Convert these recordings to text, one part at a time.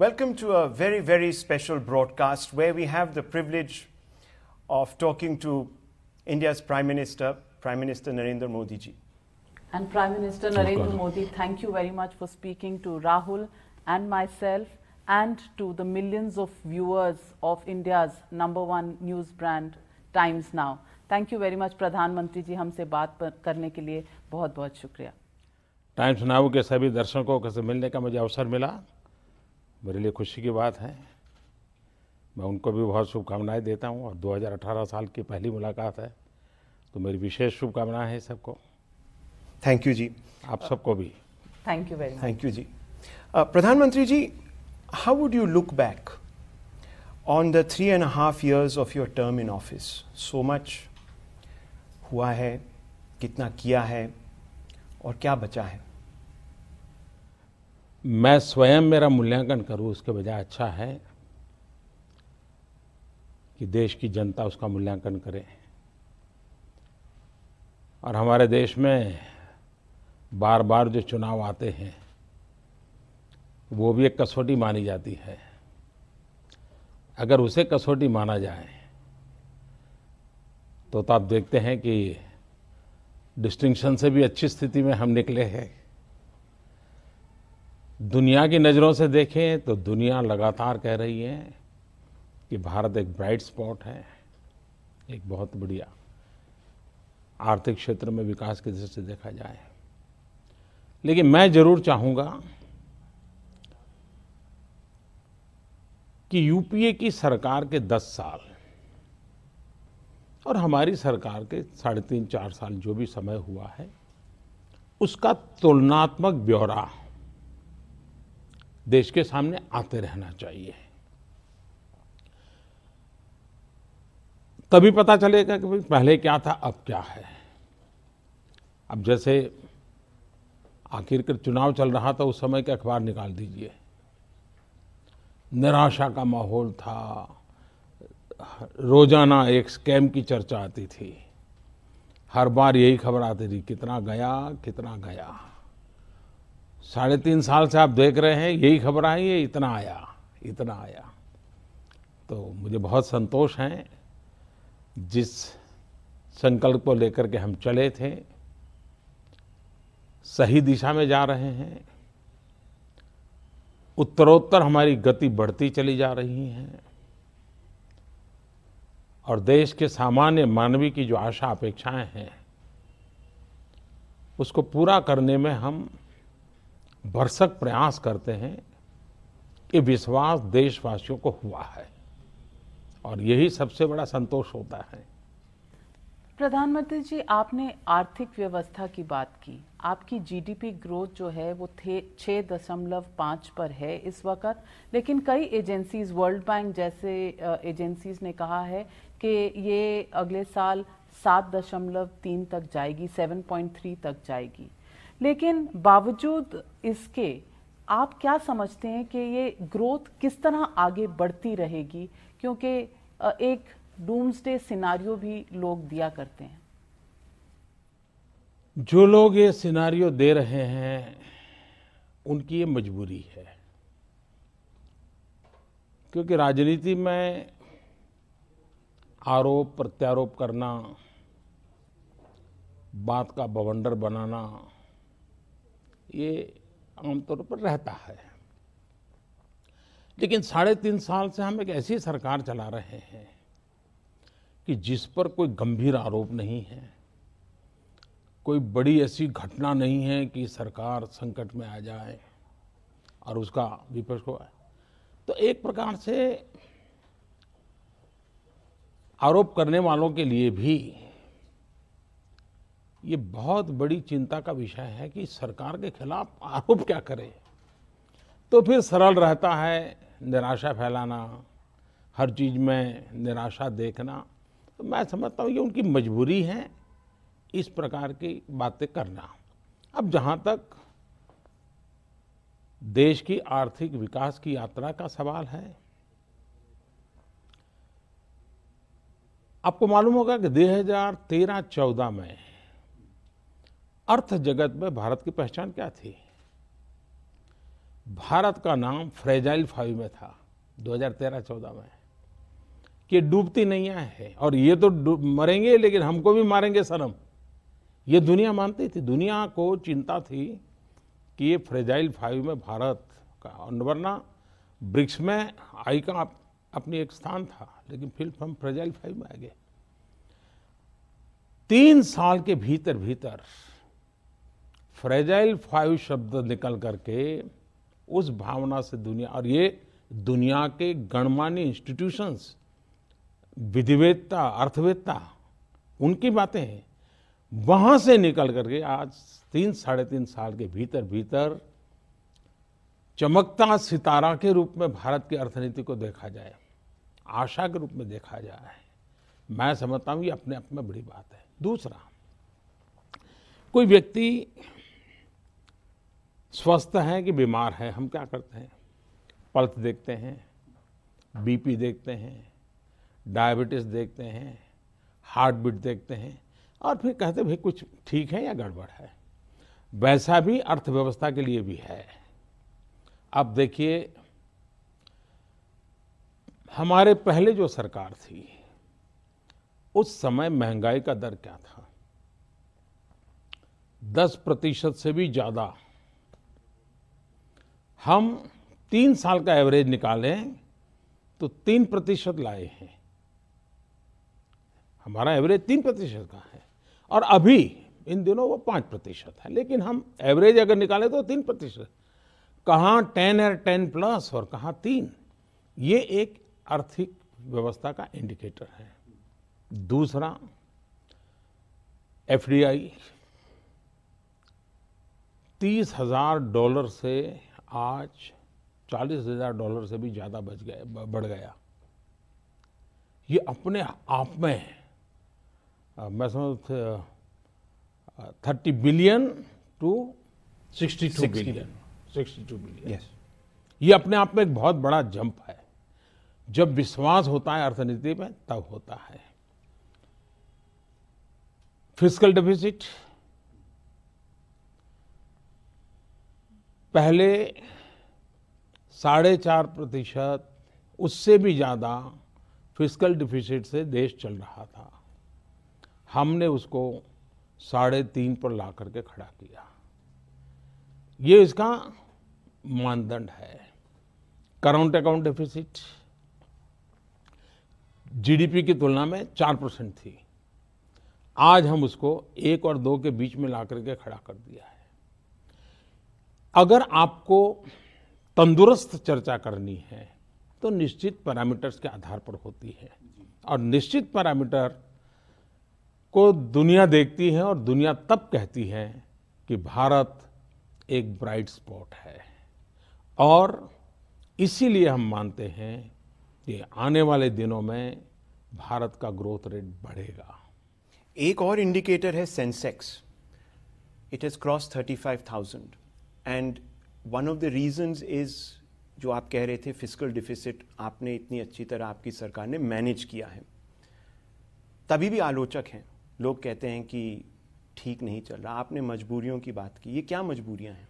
Welcome to a very, very special broadcast where we have the privilege of talking to India's Prime Minister, Prime Minister Narendra Modi ji. And Prime Minister Narendra Modi, thank you very much for speaking to Rahul and myself and to the millions of viewers of India's number one news brand Times Now. Thank you very much प्रधानमंत्री जी हमसे बात करने के लिए बहुत बहुत शुक्रिया टाइम्स नाउ के सभी दर्शकों से मिलने का मुझे अवसर मिला मेरे लिए खुशी की बात है मैं उनको भी बहुत शुभकामनाएं देता हूं और 2018 साल की पहली मुलाकात है तो मेरी विशेष शुभकामनाएं हैं सबको थैंक यू जी आप सबको भी thank you very thank you जी प्रधानमंत्री जी how would you look back on the three and half years of your term in office so much हुआ है कितना किया है और क्या बचा है मैं स्वयं मेरा मूल्यांकन करूं उसके बजाय अच्छा है कि देश की जनता उसका मूल्यांकन करे और हमारे देश में बार बार जो चुनाव आते हैं वो भी एक कसौटी मानी जाती है अगर उसे कसौटी माना जाए तो, तो आप देखते हैं कि डिस्टिंक्शन से भी अच्छी स्थिति में हम निकले हैं दुनिया की नज़रों से देखें तो दुनिया लगातार कह रही है कि भारत एक ब्राइट स्पॉट है एक बहुत बढ़िया आर्थिक क्षेत्र में विकास की दृष्टि से देखा जाए लेकिन मैं जरूर चाहूँगा कि यूपीए की सरकार के दस साल और हमारी सरकार के साढ़े तीन चार साल जो भी समय हुआ है उसका तुलनात्मक ब्यौरा देश के सामने आते रहना चाहिए तभी पता चलेगा कि पहले क्या था अब क्या है अब जैसे आखिरकार चुनाव चल रहा था उस समय के अखबार निकाल दीजिए निराशा का माहौल था रोजाना एक स्कैम की चर्चा आती थी हर बार यही खबर आती थी कितना गया कितना गया साढ़े तीन साल से आप देख रहे हैं यही खबर आई है इतना आया इतना आया तो मुझे बहुत संतोष है जिस संकल्प को लेकर के हम चले थे सही दिशा में जा रहे हैं उत्तरोत्तर हमारी गति बढ़ती चली जा रही है और देश के सामान्य मानवी की जो आशा अपेक्षाएं हैं उसको पूरा करने में हम भरसक प्रयास करते हैं ये विश्वास देशवासियों को हुआ है और यही सबसे बड़ा संतोष होता है प्रधानमंत्री जी आपने आर्थिक व्यवस्था की बात की आपकी जीडीपी ग्रोथ जो है वो थे छः दशमलव पाँच पर है इस वक्त लेकिन कई एजेंसीज वर्ल्ड बैंक जैसे एजेंसीज ने कहा है कि ये अगले साल सात दशमलव तीन तक जाएगी सेवन पॉइंट थ्री तक जाएगी लेकिन बावजूद इसके आप क्या समझते हैं कि ये ग्रोथ किस तरह आगे बढ़ती रहेगी क्योंकि एक डूम्सडे सिनारियो भी लोग दिया करते हैं जो लोग ये सिनारियो दे रहे हैं उनकी ये मजबूरी है क्योंकि राजनीति में आरोप प्रत्यारोप करना बात का बवंडर बनाना ये आमतौर पर रहता है लेकिन साढ़े तीन साल से हम एक ऐसी सरकार चला रहे हैं कि जिस पर कोई गंभीर आरोप नहीं है कोई बड़ी ऐसी घटना नहीं है कि सरकार संकट में आ जाए और उसका विपक्ष हो तो एक प्रकार से आरोप करने वालों के लिए भी ये बहुत बड़ी चिंता का विषय है कि सरकार के खिलाफ आरोप क्या करें तो फिर सरल रहता है निराशा फैलाना हर चीज़ में निराशा देखना तो मैं समझता हूँ ये उनकी मजबूरी है इस प्रकार की बातें करना अब जहाँ तक देश की आर्थिक विकास की यात्रा का सवाल है आपको मालूम होगा कि 2013-14 में अर्थ जगत में भारत की पहचान क्या थी भारत का नाम फ्रेजाइल फाइव में था 2013-14 में कि डूबती नहीं है और ये तो मरेंगे लेकिन हमको भी मारेंगे सनम ये दुनिया मानती थी दुनिया को चिंता थी कि ये फ्रेजाइल फाइव में भारत का और वरना ब्रिक्स में आई का अपनी एक स्थान था लेकिन फिर हम फ्रेजाइल फाइव में आ गए तीन साल के भीतर भीतर फ्रेजाइल फाइव शब्द निकल करके उस भावना से दुनिया और ये दुनिया के गणमान्य इंस्टीट्यूशंस विधिवेदता अर्थवेदता उनकी बातें हैं वहाँ से निकल करके आज तीन साढ़े तीन साल के भीतर भीतर चमकता सितारा के रूप में भारत की अर्थनीति को देखा जाए आशा के रूप में देखा जाए मैं समझता हूँ ये अपने आप में बड़ी बात है दूसरा कोई व्यक्ति स्वस्थ हैं कि बीमार हैं हम क्या करते हैं पल्स देखते हैं बीपी देखते हैं डायबिटीज़ देखते हैं हार्ट बीट देखते हैं और फिर कहते भाई कुछ ठीक है या गड़बड़ है वैसा भी अर्थव्यवस्था के लिए भी है अब देखिए हमारे पहले जो सरकार थी उस समय महंगाई का दर क्या था दस प्रतिशत से भी ज़्यादा हम तीन साल का एवरेज निकालें तो तीन प्रतिशत लाए हैं हमारा एवरेज तीन प्रतिशत का है और अभी इन दिनों वो पांच प्रतिशत है लेकिन हम एवरेज अगर निकालें तो तीन प्रतिशत कहाँ टेन है टेन प्लस और कहाँ तीन ये एक आर्थिक व्यवस्था का इंडिकेटर है दूसरा एफडीआई तीस हजार डॉलर से आज चालीस हज़ार डॉलर से भी ज़्यादा बच गए बढ़ गया ये अपने आप में मैं समझ thirty billion to sixty two billion sixty two billion ये अपने आप में एक बहुत बड़ा जंप है जब विश्वास होता है अर्थनीति में तब होता है फिजिकल डेफिसिट पहले साढ़े चार प्रतिशत उससे भी ज़्यादा फिजिकल डिफिसिट से देश चल रहा था हमने उसको साढ़े तीन पर ला करके खड़ा किया ये इसका मानदंड है करंट अकाउंट डिफिसिट जीडीपी की तुलना में चार परसेंट थी आज हम उसको एक और दो के बीच में ला करके खड़ा कर दिया है अगर आपको तंदुरुस्त चर्चा करनी है तो निश्चित पैरामीटर्स के आधार पर होती है और निश्चित पैरामीटर को दुनिया देखती है और दुनिया तब कहती है कि भारत एक ब्राइट स्पॉट है और इसीलिए हम मानते हैं कि आने वाले दिनों में भारत का ग्रोथ रेट बढ़ेगा एक और इंडिकेटर है Sensex it has cross thirty five thousand and one of the reasons is जो आप कह रहे थे फिजिकल डिफिसिट आपने इतनी अच्छी तरह आपकी सरकार ने मैनेज किया है तभी भी आलोचक हैं लोग कहते हैं कि ठीक नहीं चल रहा आपने मजबूरियों की बात की ये क्या मजबूरियां हैं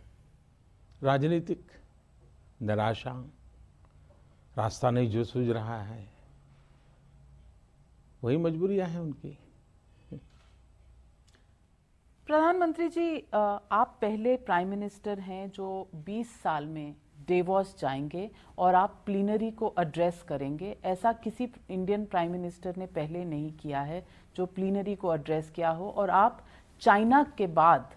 राजनीतिक निराशा रास्ता नहीं जो सूझ रहा है वही मजबूरियां हैं उनकी प्रधानमंत्री जी आप पहले प्राइम मिनिस्टर हैं जो 20 साल में डेवॉस जाएंगे और आप प्लीनरी को एड्रेस करेंगे ऐसा किसी इंडियन प्राइम मिनिस्टर ने पहले नहीं किया है जो प्लीनरी को एड्रेस किया हो और आप चाइना के बाद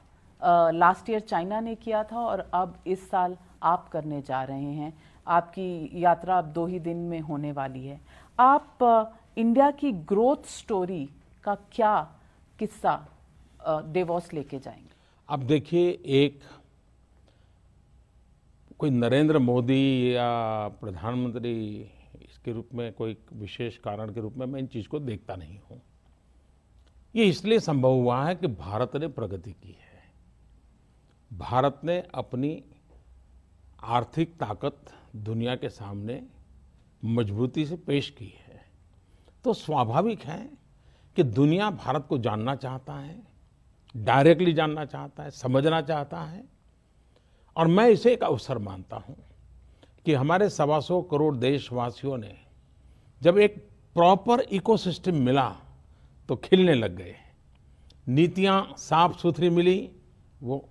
लास्ट ईयर चाइना ने किया था और अब इस साल आप करने जा रहे हैं आपकी यात्रा अब दो ही दिन में होने वाली है आप इंडिया की ग्रोथ स्टोरी का क्या किस्सा देवोस लेके जाएंगे अब देखिए एक कोई नरेंद्र मोदी या प्रधानमंत्री इसके रूप में कोई विशेष कारण के रूप में मैं इन चीज़ को देखता नहीं हूँ ये इसलिए संभव हुआ है कि भारत ने प्रगति की है भारत ने अपनी आर्थिक ताकत दुनिया के सामने मजबूती से पेश की है तो स्वाभाविक है कि दुनिया भारत को जानना चाहता है डायरेक्टली जानना चाहता है समझना चाहता है और मैं इसे एक अवसर मानता हूँ कि हमारे सवा सौ करोड़ देशवासियों ने जब एक प्रॉपर इकोसिस्टम मिला तो खिलने लग गए नीतियाँ साफ सुथरी मिली वो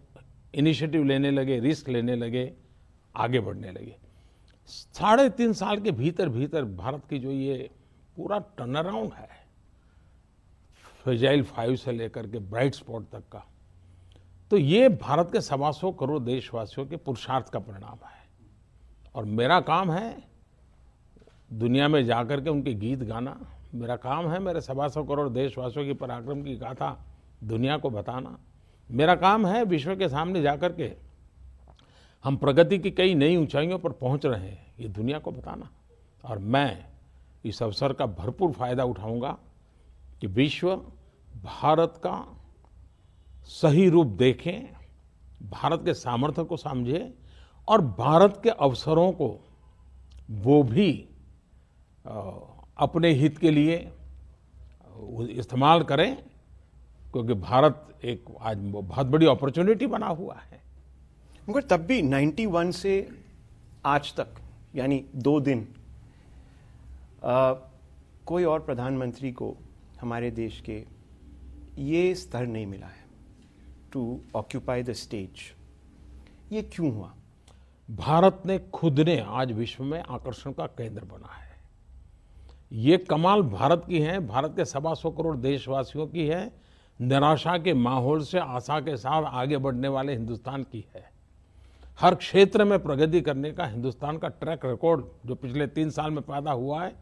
इनिशिएटिव लेने लगे रिस्क लेने लगे आगे बढ़ने लगे साढ़े तीन साल के भीतर भीतर भारत की जो ये पूरा टर्न अराउंड है फ्रेजाइल फाइव से लेकर के ब्राइट स्पॉट तक का तो ये भारत के सवा सौ करोड़ देशवासियों के पुरुषार्थ का परिणाम है और मेरा काम है दुनिया में जा कर के उनके गीत गाना मेरा काम है मेरे सवा सौ करोड़ देशवासियों की पराक्रम की गाथा दुनिया को बताना मेरा काम है विश्व के सामने जा कर के हम प्रगति की कई नई ऊंचाइयों पर पहुंच रहे हैं ये दुनिया को बताना और मैं इस अवसर का भरपूर फ़ायदा उठाऊंगा कि विश्व भारत का सही रूप देखे भारत के सामर्थ्य को समझे और भारत के अवसरों को वो भी अपने हित के लिए इस्तेमाल करें क्योंकि भारत एक आज बहुत बड़ी अपॉर्चुनिटी बना हुआ है मगर तब भी 91 से आज तक यानी दो दिन आ, कोई और प्रधानमंत्री को हमारे देश के ये स्तर नहीं मिला है टू ऑक्यूपाई द स्टेज ये क्यों हुआ भारत ने खुद ने आज विश्व में आकर्षण का केंद्र बना है ये कमाल भारत की है भारत के सवा सौ करोड़ देशवासियों की है निराशा के माहौल से आशा के साथ आगे बढ़ने वाले हिंदुस्तान की है हर क्षेत्र में प्रगति करने का हिंदुस्तान का ट्रैक रिकॉर्ड जो पिछले तीन साल में पैदा हुआ है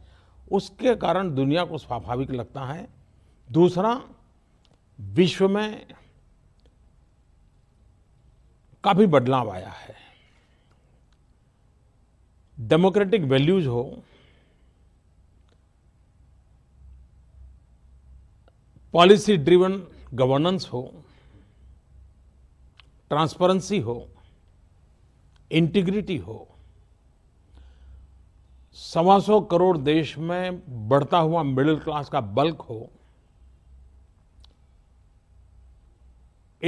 उसके कारण दुनिया को स्वाभाविक लगता है दूसरा विश्व में काफ़ी बदलाव आया है डेमोक्रेटिक वैल्यूज हो पॉलिसी ड्रिवन गवर्नेंस हो ट्रांसपेरेंसी हो इंटीग्रिटी हो सवा सौ करोड़ देश में बढ़ता हुआ मिडिल क्लास का बल्क हो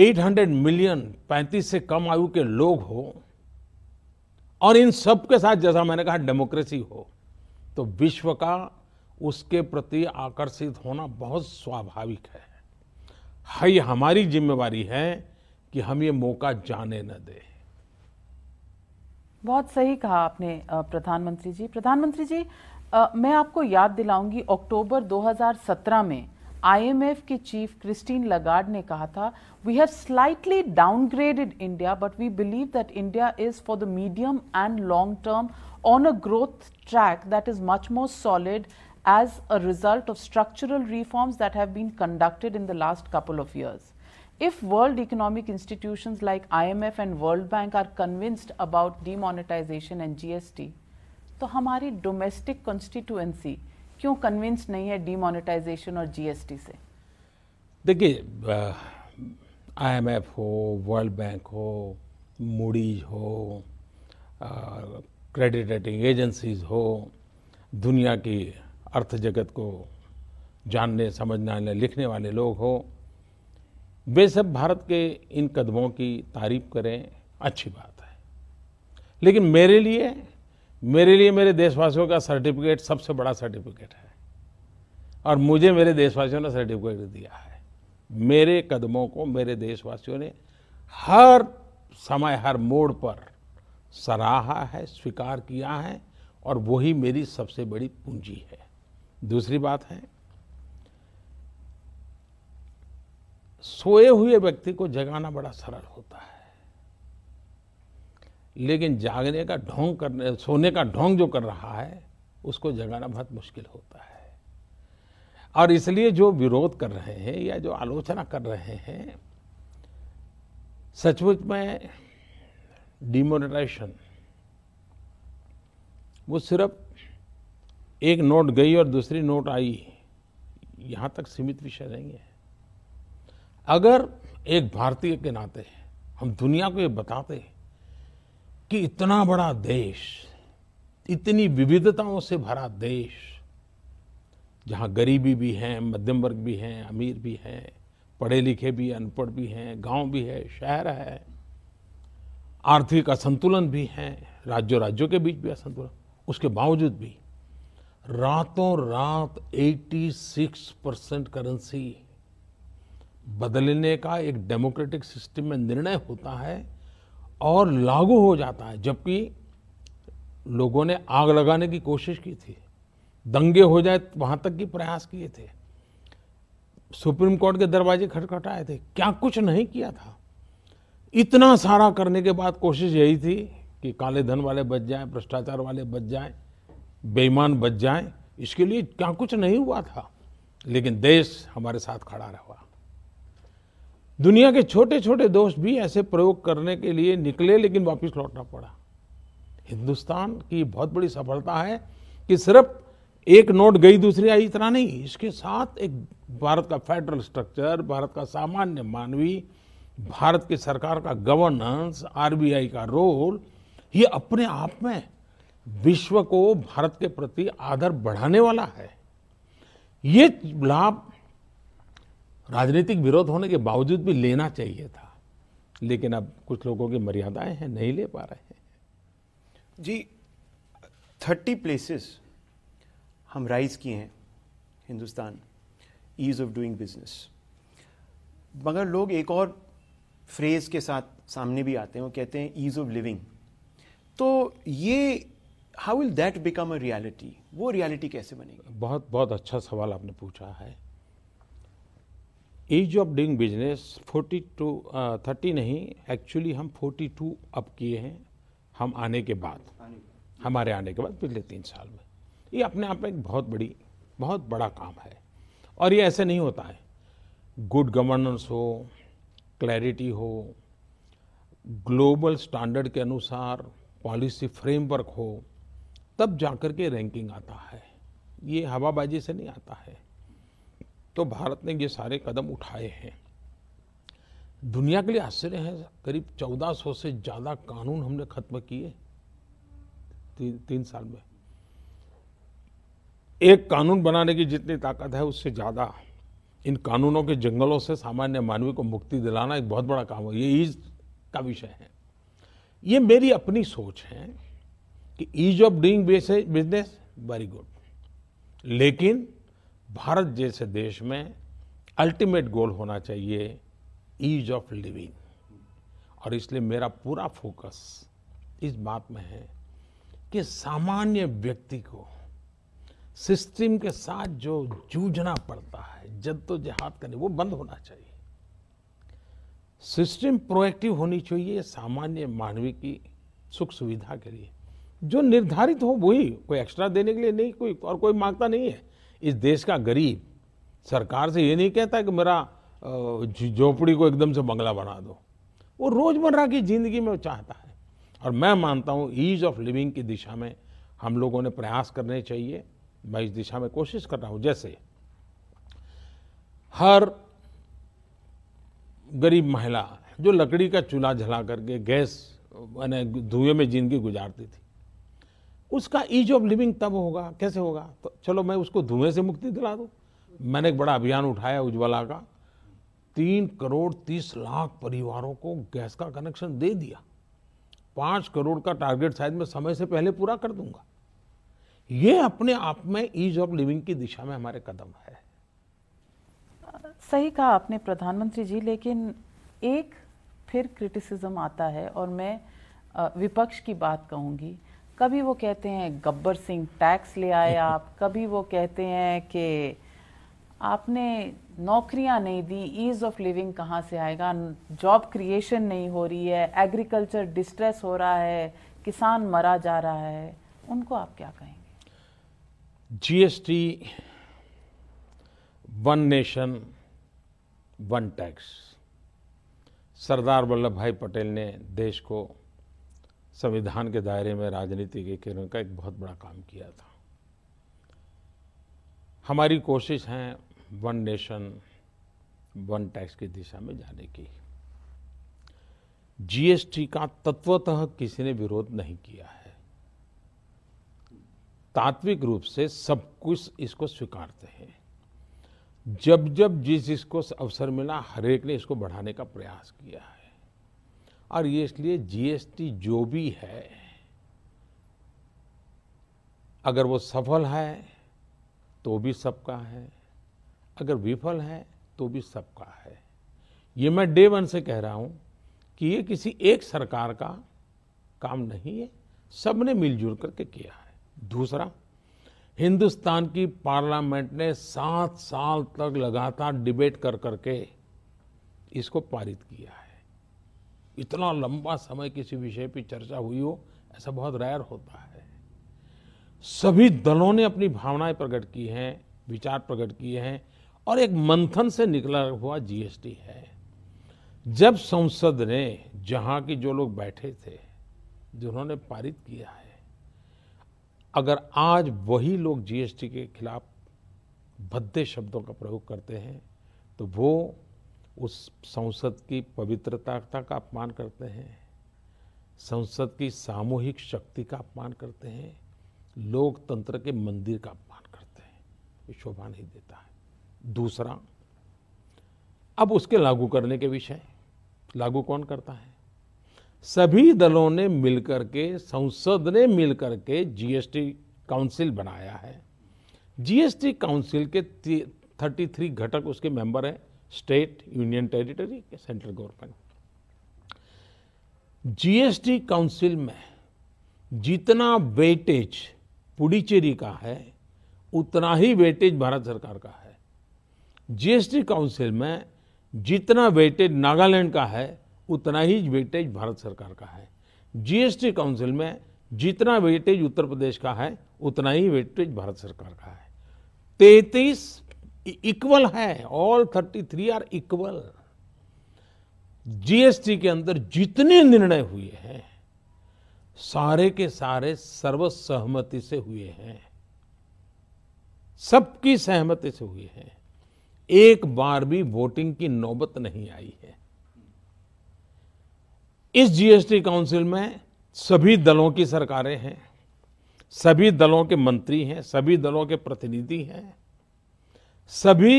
800 मिलियन 35 से कम आयु के लोग हो और इन सब के साथ जैसा मैंने कहा डेमोक्रेसी हो तो विश्व का उसके प्रति आकर्षित होना बहुत स्वाभाविक है हाई हमारी जिम्मेवारी है कि हम ये मौका जाने न दें बहुत सही कहा आपने प्रधानमंत्री जी प्रधानमंत्री जी आ, मैं आपको याद दिलाऊंगी अक्टूबर 2017 में आईएमएफ के चीफ क्रिस्टीन लगार्ड ने कहा था we have slightly downgraded India but we believe that India is for the medium and long term on a growth track that is much more solid as a result of structural reforms that have been conducted in the last couple of years if world economic institutions like IMF and World Bank are convinced about demonetization and GST, to hamari domestic constituency क्यों convinced nahi hai demonetization और gst se देखिए IMF हो world bank हो Moody's हो credit rating agencies हो दुनिया की अर्थ जगत को जानने समझने लिखने वाले लोग हो वे सब भारत के इन कदमों की तारीफ करें अच्छी बात है लेकिन मेरे लिए मेरे लिए मेरे देशवासियों का सर्टिफिकेट सबसे बड़ा सर्टिफिकेट है और मुझे मेरे देशवासियों ने सर्टिफिकेट दिया है मेरे कदमों को मेरे देशवासियों ने हर समय हर मोड़ पर सराहा है स्वीकार किया है और वही मेरी सबसे बड़ी पूंजी है दूसरी बात है सोए हुए व्यक्ति को जगाना बड़ा सरल होता है लेकिन जागने का ढोंग करने सोने का ढोंग जो कर रहा है उसको जगाना बहुत मुश्किल होता है और इसलिए जो विरोध कर रहे हैं या जो आलोचना कर रहे हैं सचमुच में डिमोनेटाइजेशन वो सिर्फ एक नोट गई और दूसरी नोट आई यहाँ तक सीमित विषय नहीं है अगर एक भारतीय के नाते हम दुनिया को ये बताते कि इतना बड़ा देश इतनी विविधताओं से भरा देश जहाँ गरीबी भी है मध्यम वर्ग भी हैं अमीर भी हैं पढ़े लिखे भी अनपढ़ भी हैं गांव भी है शहर है आर्थिक असंतुलन भी है राज्यों राज्यों के बीच भी असंतुलन उसके बावजूद भी रातों रात 86 परसेंट करेंसी बदलने का एक डेमोक्रेटिक सिस्टम में निर्णय होता है और लागू हो जाता है जबकि लोगों ने आग लगाने की कोशिश की थी दंगे हो जाए तो वहाँ तक की प्रयास किए थे सुप्रीम कोर्ट के दरवाजे खटखटाए थे क्या कुछ नहीं किया था इतना सारा करने के बाद कोशिश यही थी कि काले धन वाले बच जाएं भ्रष्टाचार वाले बच जाएं बेईमान बच जाएं इसके लिए क्या कुछ नहीं हुआ था लेकिन देश हमारे साथ खड़ा रहा दुनिया के छोटे छोटे दोस्त भी ऐसे प्रयोग करने के लिए निकले लेकिन वापस लौटना पड़ा हिंदुस्तान की बहुत बड़ी सफलता है कि सिर्फ एक नोट गई दूसरी आई इतना नहीं इसके साथ एक भारत का फेडरल स्ट्रक्चर भारत का सामान्य मानवी भारत की सरकार का गवर्नेंस आरबीआई का रोल ये अपने आप में विश्व को भारत के प्रति आदर बढ़ाने वाला है ये लाभ राजनीतिक विरोध होने के बावजूद भी लेना चाहिए था लेकिन अब कुछ लोगों की मर्यादाएं हैं नहीं ले पा रहे हैं जी थर्टी प्लेसेस हम राइज किए हैं Hindustan ease of doing business मगर लोग एक और फ्रेज के साथ सामने भी आते हैं वो कहते हैं ईज ऑफ लिविंग तो ये how will that become a reality वो रियलिटी कैसे बनेगी बहुत बहुत अच्छा सवाल आपने पूछा है ease of doing business 42 thirty नहीं एक्चुअली हम 42 अप किए हैं हम आने के बाद हमारे आने के बाद पिछले तीन साल में ये अपने आप में एक बहुत बड़ी बहुत बड़ा काम है और ये ऐसे नहीं होता है गुड गवर्नेंस हो क्लैरिटी हो ग्लोबल स्टैंडर्ड के अनुसार पॉलिसी फ्रेमवर्क हो तब जाकर के रैंकिंग आता है ये हवाबाजी से नहीं आता है तो भारत ने ये सारे कदम उठाए हैं दुनिया के लिए आश्चर्य है करीब 1400 से ज़्यादा कानून हमने खत्म किए ती, तीन साल में एक कानून बनाने की जितनी ताकत है उससे ज़्यादा इन कानूनों के जंगलों से सामान्य मानवीय को मुक्ति दिलाना एक बहुत बड़ा काम है ये ईज का विषय है ये मेरी अपनी सोच है कि ease of doing business very good लेकिन भारत जैसे देश में अल्टीमेट गोल होना चाहिए ईज ऑफ लिविंग और इसलिए मेरा पूरा फोकस इस बात में है कि सामान्य व्यक्ति को सिस्टम के साथ जो जूझना पड़ता है जद्दोजहाद करने वो बंद होना चाहिए सिस्टम प्रोएक्टिव होनी चाहिए सामान्य मानवी की सुख सुविधा के लिए जो निर्धारित हो वही कोई एक्स्ट्रा देने के लिए नहीं कोई और कोई मांगता नहीं है इस देश का गरीब सरकार से ये नहीं कहता कि मेरा झोपड़ी को एकदम से बंगला बना दो वो रोज़मर्रा की ज़िंदगी में चाहता है और मैं मानता हूँ ईज़ ऑफ लिविंग की दिशा में हम लोगों ने प्रयास करने चाहिए मैं इस दिशा में कोशिश कर रहा हूँ जैसे हर गरीब महिला जो लकड़ी का चूल्हा जला करके गैस मैंने धुएं में जिंदगी गुजारती थी उसका ईज ऑफ लिविंग तब होगा कैसे होगा तो चलो मैं उसको धुएं से मुक्ति दिला दूँ मैंने एक बड़ा अभियान उठाया उज्ज्वला का तीन करोड़ तीस लाख परिवारों को गैस का कनेक्शन दे दिया पाँच करोड़ का टारगेट शायद मैं समय से पहले पूरा कर दूंगा ये अपने आप में ईज ऑफ लिविंग की दिशा में हमारे कदम है सही कहा आपने प्रधानमंत्री जी लेकिन एक फिर क्रिटिसिज्म आता है और मैं विपक्ष की बात कहूँगी कभी वो कहते हैं गब्बर सिंह टैक्स ले आए आप कभी वो कहते हैं कि आपने नौकरियां नहीं दी ईज़ ऑफ लिविंग कहाँ से आएगा जॉब क्रिएशन नहीं हो रही है एग्रीकल्चर डिस्ट्रेस हो रहा है किसान मरा जा रहा है उनको आप क्या कहेंगे GST one nation one tax Sardar Vallabhbhai Patel ने देश को संविधान के दायरे में राजनीति के किरण का एक बहुत बड़ा काम किया था हमारी कोशिश है वन नेशन वन टैक्स की दिशा में जाने की जीएसटी का तत्वतः किसी ने विरोध नहीं किया है तात्विक रूप से सब कुछ इसको स्वीकारते हैं जब जब जिस जिसको अवसर मिला हरेक ने इसको बढ़ाने का प्रयास किया है और ये इसलिए जीएसटी जो भी है अगर वो सफल है तो भी सबका है अगर विफल है तो भी सबका है ये मैं डे वन से कह रहा हूं कि ये किसी एक सरकार का काम नहीं है सबने मिलजुल करके किया है दूसरा हिंदुस्तान की पार्लियामेंट ने सात साल तक लगातार डिबेट कर करके इसको पारित किया है इतना लंबा समय किसी विषय पर चर्चा हुई हो ऐसा बहुत रैर होता है सभी दलों ने अपनी भावनाएं प्रकट की हैं विचार प्रकट किए हैं और एक मंथन से निकला हुआ जीएसटी है जब संसद ने जहां की जो लोग बैठे थे जिन्होंने पारित किया है अगर आज वही लोग जीएसटी के खिलाफ भद्दे शब्दों का प्रयोग करते हैं तो वो उस संसद की पवित्रता का अपमान करते हैं संसद की सामूहिक शक्ति का अपमान करते हैं लोकतंत्र के मंदिर का अपमान करते हैं ये शोभा नहीं देता है दूसरा अब उसके लागू करने के विषय लागू कौन करता है सभी दलों ने मिलकर के संसद ने मिलकर के जीएसटी काउंसिल बनाया है जीएसटी काउंसिल के 33 घटक उसके मेंबर हैं स्टेट यूनियन टेरिटरी के सेंट्रल गवर्नमेंट जीएसटी काउंसिल में जितना वेटेज पुडुचेरी का है उतना ही वेटेज भारत सरकार का है जीएसटी काउंसिल में जितना वेटेज नागालैंड का है उतना ही वेटेज भारत सरकार का है जीएसटी काउंसिल में जितना वेटेज उत्तर प्रदेश का है उतना ही वेटेज भारत सरकार का है तैतीस इक्वल है all thirty three are equal GST के अंदर जितने निर्णय हुए हैं सारे के सारे सर्वसहमति से हुए हैं सबकी सहमति से हुए हैं एक बार भी वोटिंग की नौबत नहीं आई है इस जीएसटी काउंसिल में सभी दलों की सरकारें हैं सभी दलों के मंत्री हैं सभी दलों के प्रतिनिधि हैं सभी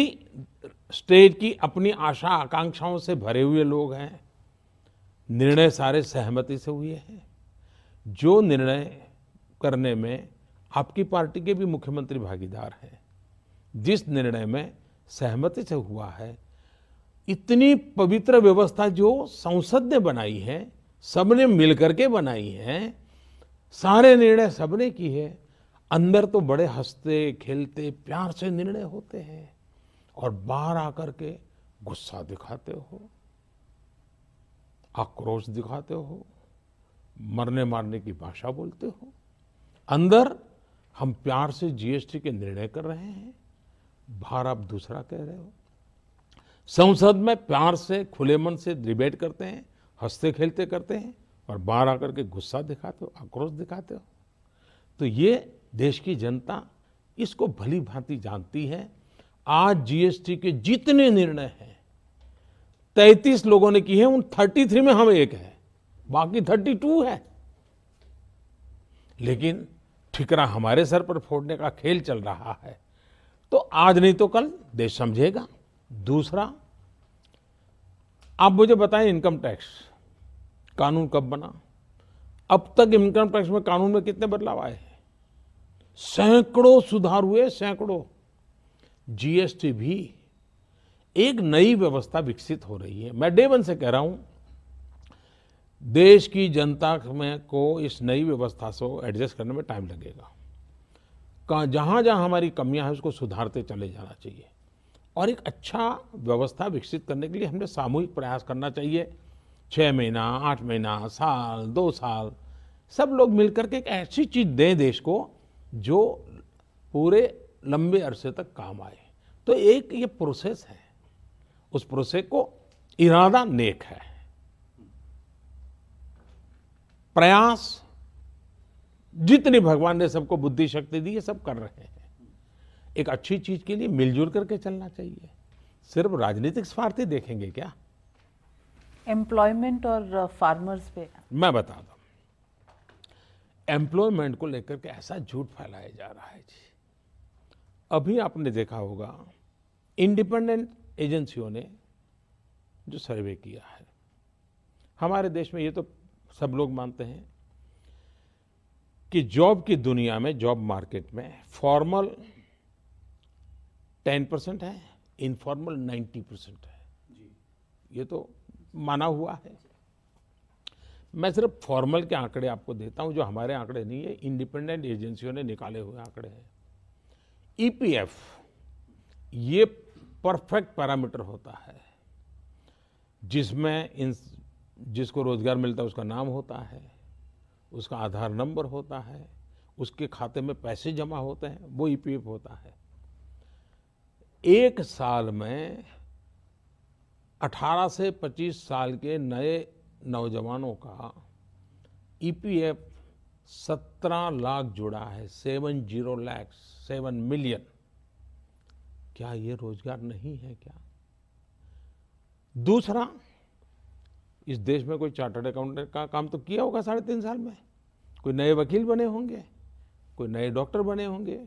स्टेट की अपनी आशा आकांक्षाओं से भरे हुए लोग हैं निर्णय सारे सहमति से हुए हैं जो निर्णय करने में आपकी पार्टी के भी मुख्यमंत्री भागीदार हैं जिस निर्णय में सहमति से हुआ है इतनी पवित्र व्यवस्था जो संसद ने बनाई है सबने मिलकर के बनाई है सारे निर्णय सबने की है अंदर तो बड़े हंसते खेलते प्यार से निर्णय होते हैं और बाहर आकर के गुस्सा दिखाते हो आक्रोश दिखाते हो मरने मारने की भाषा बोलते हो अंदर हम प्यार से जीएसटी के निर्णय कर रहे हैं बाहर आप दूसरा कह रहे हो संसद में प्यार से खुले मन से डिबेट करते हैं हंसते खेलते करते हैं और बाहर आकर के गुस्सा दिखाते हो आक्रोश दिखाते हो तो ये देश की जनता इसको भली भांति जानती है आज जीएसटी के जितने निर्णय हैं तैतीस लोगों ने किए हैं उन थर्टी थ्री में हम एक है बाकी थर्टी टू है लेकिन ठिकरा हमारे सर पर फोड़ने का खेल चल रहा है तो आज नहीं तो कल देश समझेगा दूसरा आप मुझे बताएं इनकम टैक्स कानून कब बना अब तक इनकम टैक्स में कानून में कितने बदलाव आए हैं सैकड़ों सुधार हुए सैकड़ों जीएसटी भी एक नई व्यवस्था विकसित हो रही है मैं डे वन से कह रहा हूं देश की जनता में को इस नई व्यवस्था से एडजस्ट करने में टाइम लगेगा कहा जहां जहां हमारी कमियां हैं उसको सुधारते चले जाना चाहिए और एक अच्छा व्यवस्था विकसित करने के लिए हमने सामूहिक प्रयास करना चाहिए छः महीना आठ महीना साल दो साल सब लोग मिलकर के एक ऐसी चीज़ दें देश को जो पूरे लंबे अरसे तक काम आए तो एक ये प्रोसेस है उस प्रोसेस को इरादा नेक है प्रयास जितनी भगवान ने सबको बुद्धि शक्ति दी है सब कर रहे हैं एक अच्छी चीज के लिए मिलजुल करके चलना चाहिए सिर्फ राजनीतिक स्वार्थी देखेंगे क्या एम्प्लॉयमेंट और फार्मर्स uh, पे मैं बताता एम्प्लॉयमेंट को लेकर के ऐसा झूठ फैलाया जा रहा है जी अभी आपने देखा होगा इंडिपेंडेंट एजेंसियों ने जो सर्वे किया है हमारे देश में ये तो सब लोग मानते हैं कि जॉब की दुनिया में जॉब मार्केट में फॉर्मल टेन परसेंट है इनफॉर्मल नाइन्टी परसेंट है ये तो माना हुआ है मैं सिर्फ फॉर्मल के आंकड़े आपको देता हूं जो हमारे आंकड़े नहीं है इंडिपेंडेंट एजेंसियों ने निकाले हुए आंकड़े हैं ईपीएफ e ये परफेक्ट पैरामीटर होता है जिसमें इन जिसको रोज़गार मिलता है उसका नाम होता है उसका आधार नंबर होता है उसके खाते में पैसे जमा होते हैं वो ईपीएफ e होता है एक साल में 18 से 25 साल के नए नौजवानों का ईपीएफ e 17 लाख जुड़ा है seven zero lakhs seven million क्या ये रोजगार नहीं है क्या दूसरा इस देश में कोई चार्टर्ड अकाउंटेंट का काम तो किया होगा साढ़े तीन साल में कोई नए वकील बने होंगे कोई नए डॉक्टर बने होंगे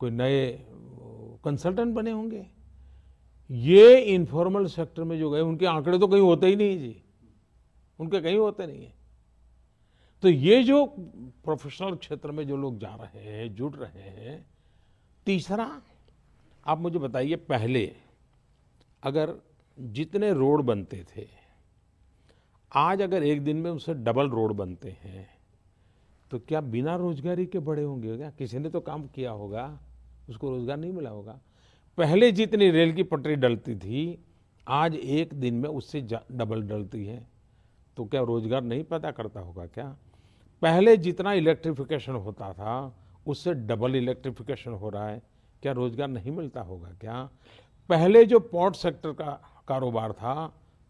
कोई नए कंसल्टेंट बने होंगे ये इनफॉर्मल सेक्टर में जो गए उनके आंकड़े तो कहीं होते ही नहीं जी उनके कहीं होते नहीं हैं तो ये जो प्रोफेशनल क्षेत्र में जो लोग जा रहे हैं जुड़ रहे हैं तीसरा आप मुझे बताइए पहले अगर जितने रोड बनते थे आज अगर एक दिन में उससे डबल रोड बनते हैं तो क्या बिना रोजगारी के बड़े होंगे क्या किसी ने तो काम किया होगा उसको रोजगार नहीं मिला होगा पहले जितनी रेल की पटरी डलती थी आज एक दिन में उससे डबल डलती है तो क्या रोजगार नहीं पैदा करता होगा क्या पहले जितना इलेक्ट्रिफिकेशन होता था उससे डबल इलेक्ट्रिफिकेशन हो रहा है क्या रोजगार नहीं मिलता होगा क्या पहले जो पोर्ट सेक्टर का कारोबार था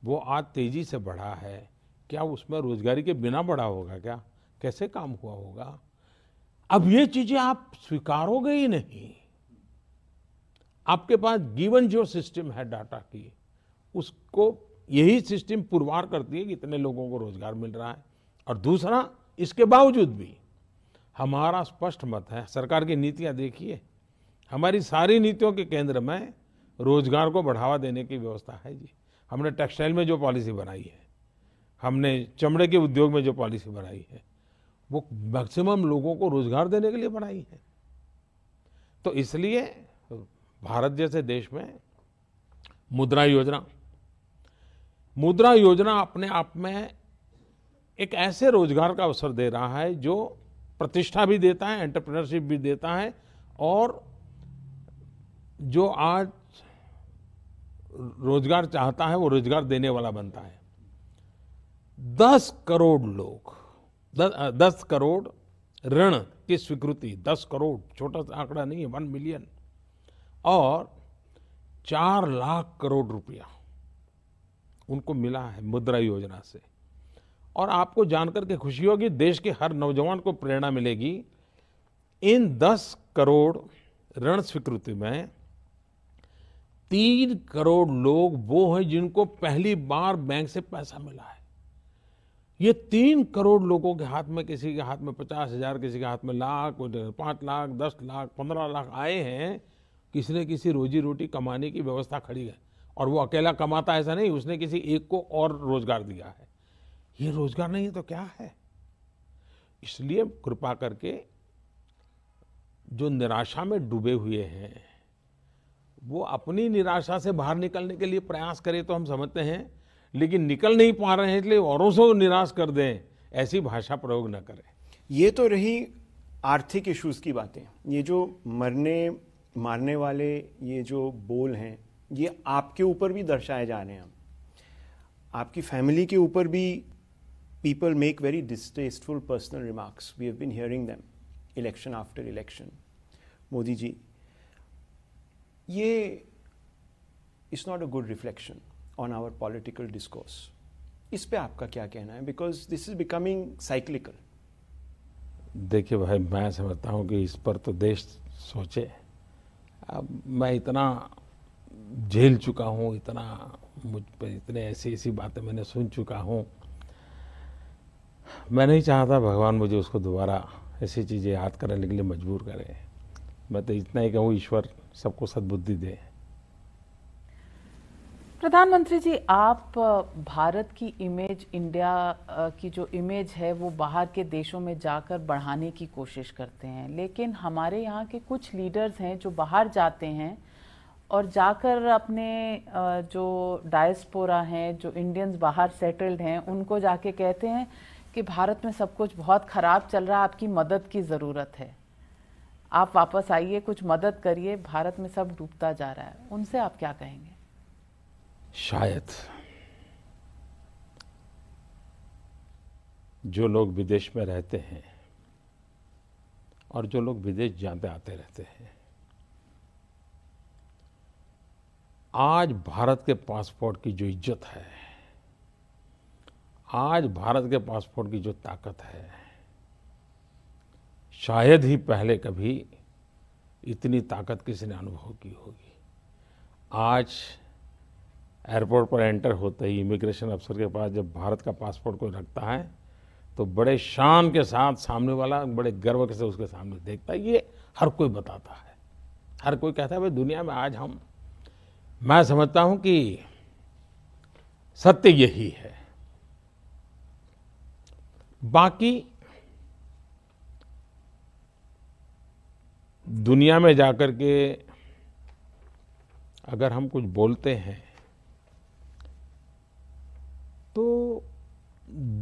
वो आज तेज़ी से बढ़ा है क्या उसमें रोजगारी के बिना बढ़ा होगा क्या कैसे काम हुआ होगा अब ये चीज़ें आप स्वीकारोगे ही नहीं आपके पास गिवन जो सिस्टम है डाटा की उसको यही सिस्टम पुरवार करती है कि इतने लोगों को रोजगार मिल रहा है और दूसरा इसके बावजूद भी हमारा स्पष्ट मत है सरकार की नीतियाँ देखिए हमारी सारी नीतियों के केंद्र में रोजगार को बढ़ावा देने की व्यवस्था है जी हमने टेक्सटाइल में जो पॉलिसी बनाई है हमने चमड़े के उद्योग में जो पॉलिसी बनाई है वो मैक्सिमम लोगों को रोजगार देने के लिए बनाई है तो इसलिए भारत जैसे देश में मुद्रा योजना मुद्रा योजना अपने आप में एक ऐसे रोजगार का अवसर दे रहा है जो प्रतिष्ठा भी देता है एंटरप्रेन्योरशिप भी देता है और जो आज रोजगार चाहता है वो रोजगार देने वाला बनता है दस करोड़ लोग दस, दस करोड़ ऋण की स्वीकृति दस करोड़ छोटा सा आंकड़ा नहीं है वन मिलियन और चार लाख करोड़ रुपया उनको मिला है मुद्रा योजना से और आपको जानकर के खुशी होगी देश के हर नौजवान को प्रेरणा मिलेगी इन 10 करोड़ ऋण स्वीकृति में तीन करोड़ लोग वो हैं जिनको पहली बार बैंक से पैसा मिला है ये तीन करोड़ लोगों के हाथ में किसी के हाथ में पचास हजार किसी के हाथ में लाख पांच लाख दस लाख पंद्रह लाख आए हैं किसी ने किसी रोजी रोटी कमाने की व्यवस्था खड़ी है और वो अकेला कमाता ऐसा नहीं उसने किसी एक को और रोजगार दिया है ये रोजगार नहीं है तो क्या है इसलिए कृपा करके जो निराशा में डूबे हुए हैं वो अपनी निराशा से बाहर निकलने के लिए प्रयास करें तो हम समझते हैं लेकिन निकल नहीं पा रहे हैं इसलिए औरों से निराश कर दें ऐसी भाषा प्रयोग न करें ये तो रही आर्थिक इश्यूज़ की बातें ये जो मरने मारने वाले ये जो बोल हैं ये आपके ऊपर भी दर्शाए जा रहे हैं आपकी फैमिली के ऊपर भी people make very distasteful personal remarks we have been hearing them election after election Modi ji ये is not a good reflection on our political discourse इस पे आपका क्या कहना है because this is becoming cyclical देखिए भाई मैं समझता हूँ कि इस पर तो देश सोचे अब मैं इतना झेल चुका हूँ इतना मुझ पर इतने ऐसी ऐसी बातें मैंने सुन चुका हूँ मैं नहीं चाहता भगवान मुझे उसको दोबारा ऐसी चीज़ें याद करने के लिए मजबूर करें मैं तो इतना ही कहूँ ईश्वर सबको सद्बुद्धि दे प्रधानमंत्री जी आप भारत की इमेज इंडिया की जो इमेज है वो बाहर के देशों में जाकर बढ़ाने की कोशिश करते हैं लेकिन हमारे यहाँ के कुछ लीडर्स हैं जो बाहर जाते हैं और जाकर अपने जो डायस्पोरा हैं जो इंडियंस बाहर सेटल्ड हैं उनको जाके कहते हैं कि भारत में सब कुछ बहुत ख़राब चल रहा है आपकी मदद की ज़रूरत है आप वापस आइए कुछ मदद करिए भारत में सब डूबता जा रहा है उनसे आप क्या कहेंगे शायद जो लोग विदेश में रहते हैं और जो लोग विदेश जाते आते रहते हैं आज भारत के पासपोर्ट की जो इज्जत है आज भारत के पासपोर्ट की जो ताकत है शायद ही पहले कभी इतनी ताकत किसी ने अनुभव की होगी आज एयरपोर्ट पर एंटर होते ही इमिग्रेशन अफसर के पास जब भारत का पासपोर्ट कोई रखता है तो बड़े शान के साथ सामने वाला बड़े गर्व के साथ उसके सामने देखता है ये हर कोई बताता है हर कोई कहता है भाई दुनिया में आज हम मैं समझता हूं कि सत्य यही है बाकी दुनिया में जाकर के अगर हम कुछ बोलते हैं तो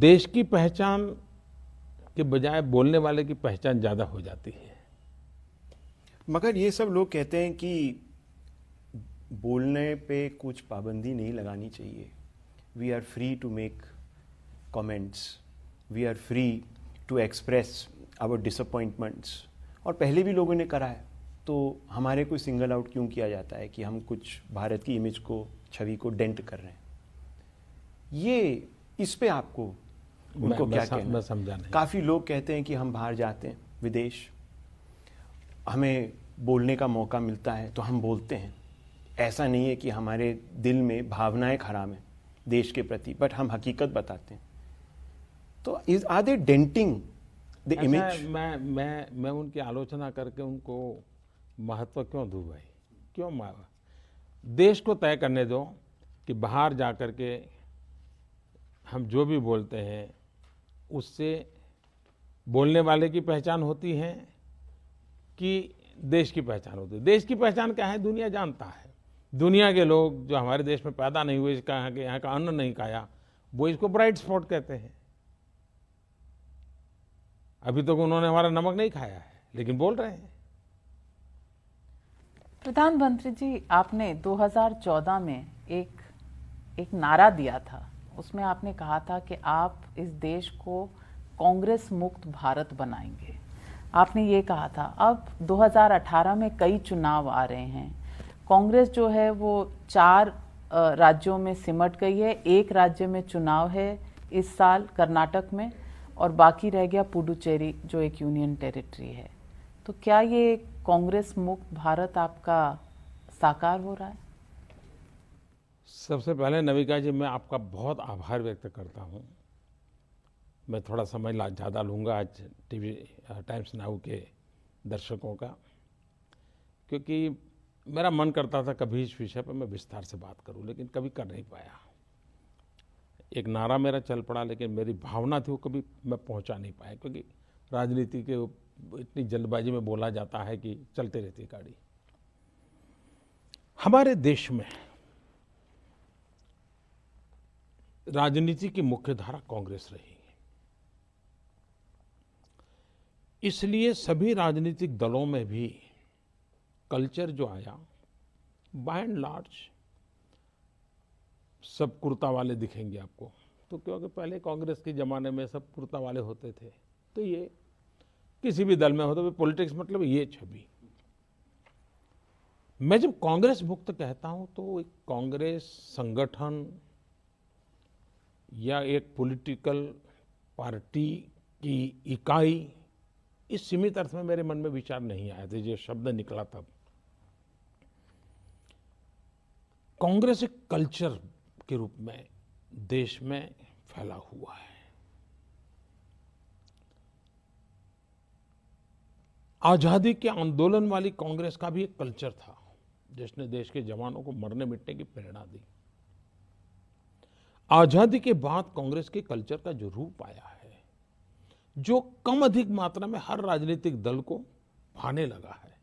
देश की पहचान के बजाय बोलने वाले की पहचान ज़्यादा हो जाती है मगर ये सब लोग कहते हैं कि बोलने पे कुछ पाबंदी नहीं लगानी चाहिए we are free to make comments we are free to express our disappointments और पहले भी लोगों ने करा है तो हमारे को सिंगल आउट क्यों किया जाता है कि हम कुछ भारत की इमेज को छवि को डेंट कर रहे हैं ये इस पे आपको उनको मैं, क्या कहना समझा काफ़ी लोग कहते हैं कि हम बाहर जाते हैं विदेश हमें बोलने का मौका मिलता है तो हम बोलते हैं ऐसा नहीं है कि हमारे दिल में भावनाएं खराब हैं देश के प्रति बट हम हकीकत बताते हैं तो is are they denting the image मैं मैं मैं उनकी आलोचना करके उनको महत्व क्यों दूँ भाई क्यों मारा देश को तय करने दो कि बाहर जा कर के हम जो भी बोलते हैं उससे बोलने वाले की पहचान होती है कि देश की पहचान होती है देश की पहचान क्या है दुनिया जानता है दुनिया के लोग जो हमारे देश में पैदा नहीं हुए इसका यहाँ के यहाँ का अन्न नहीं खाया वो इसको ब्राइट स्पॉट कहते हैं अभी तक तो उन्होंने हमारा नमक नहीं खाया है लेकिन बोल रहे हैं प्रधानमंत्री जी आपने 2014 में एक एक नारा दिया था उसमें आपने कहा था कि आप इस देश को कांग्रेस मुक्त भारत बनाएंगे आपने ये कहा था अब 2018 में कई चुनाव आ रहे हैं कांग्रेस जो है वो चार राज्यों में सिमट गई है एक राज्य में चुनाव है इस साल कर्नाटक में और बाकी रह गया पुडुचेरी जो एक यूनियन टेरिटरी है तो क्या ये कांग्रेस मुक्त भारत आपका साकार हो रहा है सबसे पहले नविका जी मैं आपका बहुत आभार व्यक्त करता हूँ मैं थोड़ा समय ज़्यादा लूँगा आज टीवी टाइम्स नाउ के दर्शकों का क्योंकि मेरा मन करता था कभी इस विषय पर मैं विस्तार से बात करूं लेकिन कभी कर नहीं पाया एक नारा मेरा चल पड़ा लेकिन मेरी भावना थी वो कभी मैं पहुंचा नहीं पाया क्योंकि राजनीति के इतनी जल्दबाजी में बोला जाता है कि चलते रहती गाड़ी हमारे देश में राजनीति की मुख्य धारा कांग्रेस रही इसलिए सभी राजनीतिक दलों में भी कल्चर जो आया बाय एंड लार्ज सब कुर्ता वाले दिखेंगे आपको तो क्योंकि पहले कांग्रेस के ज़माने में सब कुर्ता वाले होते थे तो ये किसी भी दल में होते तो हुए पॉलिटिक्स मतलब ये छवि मैं जब कांग्रेस मुक्त कहता हूँ तो एक कांग्रेस संगठन या एक पॉलिटिकल पार्टी की इकाई इस सीमित अर्थ में मेरे मन में विचार नहीं आया थे जो शब्द निकला तब कांग्रेस एक कल्चर के रूप में देश में फैला हुआ है आज़ादी के आंदोलन वाली कांग्रेस का भी एक कल्चर था जिसने देश के जवानों को मरने मिटने की प्रेरणा दी आज़ादी के बाद कांग्रेस के कल्चर का जो रूप आया है जो कम अधिक मात्रा में हर राजनीतिक दल को भाने लगा है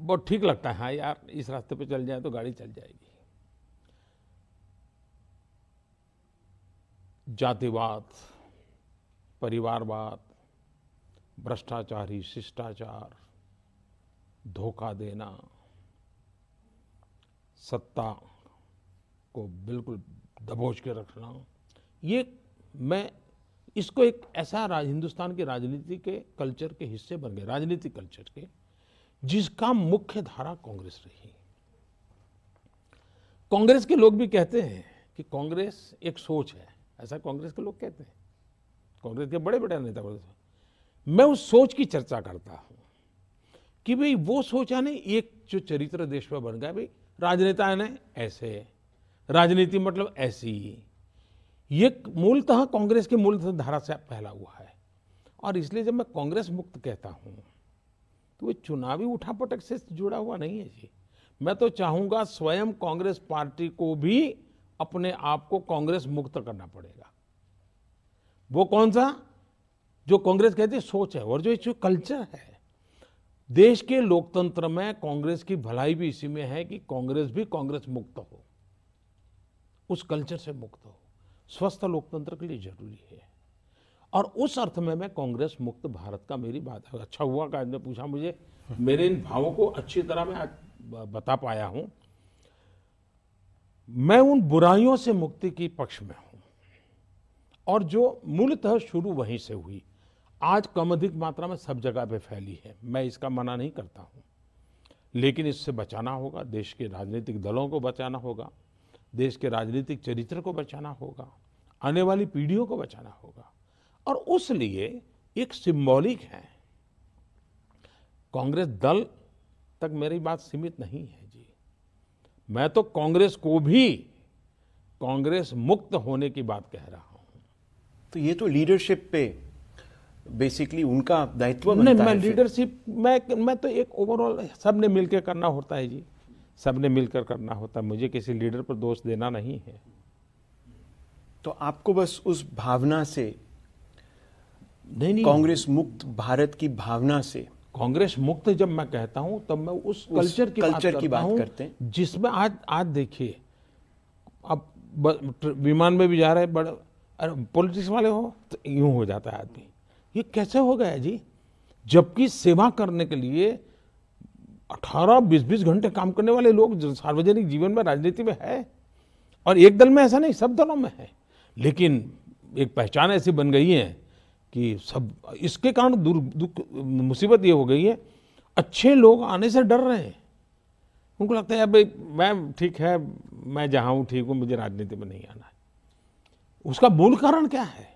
बहुत ठीक लगता है हाँ यार इस रास्ते पे चल जाए तो गाड़ी चल जाएगी जातिवाद परिवारवाद भ्रष्टाचारी शिष्टाचार धोखा देना सत्ता को बिल्कुल दबोच के रखना ये मैं इसको एक ऐसा राज हिंदुस्तान की राजनीति के कल्चर के हिस्से बन गए राजनीतिक कल्चर के जिसका मुख्य धारा कांग्रेस रही कांग्रेस के लोग भी कहते हैं कि कांग्रेस एक सोच है ऐसा कांग्रेस के लोग कहते हैं कांग्रेस के बड़े बड़े नेता मैं उस सोच की चर्चा करता हूं कि भाई वो सोच नहीं एक जो चरित्र देश में बन गया भाई राजनेता ने ऐसे राजनीति मतलब ऐसी ये मूलतः कांग्रेस के मूल धारा से फैला हुआ है और इसलिए जब मैं कांग्रेस मुक्त कहता हूं तो वो चुनावी उठापटक से जुड़ा हुआ नहीं है जी मैं तो चाहूंगा स्वयं कांग्रेस पार्टी को भी अपने आप को कांग्रेस मुक्त करना पड़ेगा वो कौन सा जो कांग्रेस कहती है सोच है और जो इस कल्चर है देश के लोकतंत्र में कांग्रेस की भलाई भी इसी में है कि कांग्रेस भी कांग्रेस मुक्त हो उस कल्चर से मुक्त हो स्वस्थ लोकतंत्र के लिए जरूरी है और उस अर्थ में मैं कांग्रेस मुक्त भारत का मेरी बात अच्छा हुआ का ने पूछा मुझे मेरे इन भावों को अच्छी तरह मैं बता पाया हूं मैं उन बुराइयों से मुक्ति की पक्ष में हूं और जो मूलतः शुरू वहीं से हुई आज कम अधिक मात्रा में सब जगह पे फैली है मैं इसका मना नहीं करता हूं लेकिन इससे बचाना होगा देश के राजनीतिक दलों को बचाना होगा देश के राजनीतिक चरित्र को बचाना होगा आने वाली पीढ़ियों को बचाना होगा और उस लिए एक सिंबॉलिक है कांग्रेस दल तक मेरी बात सीमित नहीं है जी मैं तो कांग्रेस को भी कांग्रेस मुक्त होने की बात कह रहा हूं तो ये तो लीडरशिप पे बेसिकली उनका दायित्व बनता मैं लीडरशिप मैं मैं तो एक ओवरऑल सबने मिलकर करना होता है जी सबने मिलकर करना होता है मुझे किसी लीडर पर दोष देना नहीं है तो आपको बस उस भावना से नहीं नहीं कांग्रेस मुक्त भारत की भावना से कांग्रेस मुक्त जब मैं कहता हूं तब मैं उस, उस कल्चर की कल्चर बात की बात करते हैं जिसमें आज आज देखिए अब विमान में भी जा रहे बड़े अरे पॉलिटिक्स वाले हो तो यूं हो जाता है आदमी ये कैसे हो गया जी जबकि सेवा करने के लिए 18 बीस बीस घंटे काम करने वाले लोग सार्वजनिक जीवन में राजनीति में है और एक दल में ऐसा नहीं सब दलों में है लेकिन एक पहचान ऐसी बन गई है कि सब इसके कारण दुख मुसीबत ये हो गई है अच्छे लोग आने से डर रहे हैं उनको लगता है भाई मैं ठीक है मैं जहां हूँ ठीक हूँ मुझे राजनीति में नहीं आना है उसका मूल कारण क्या है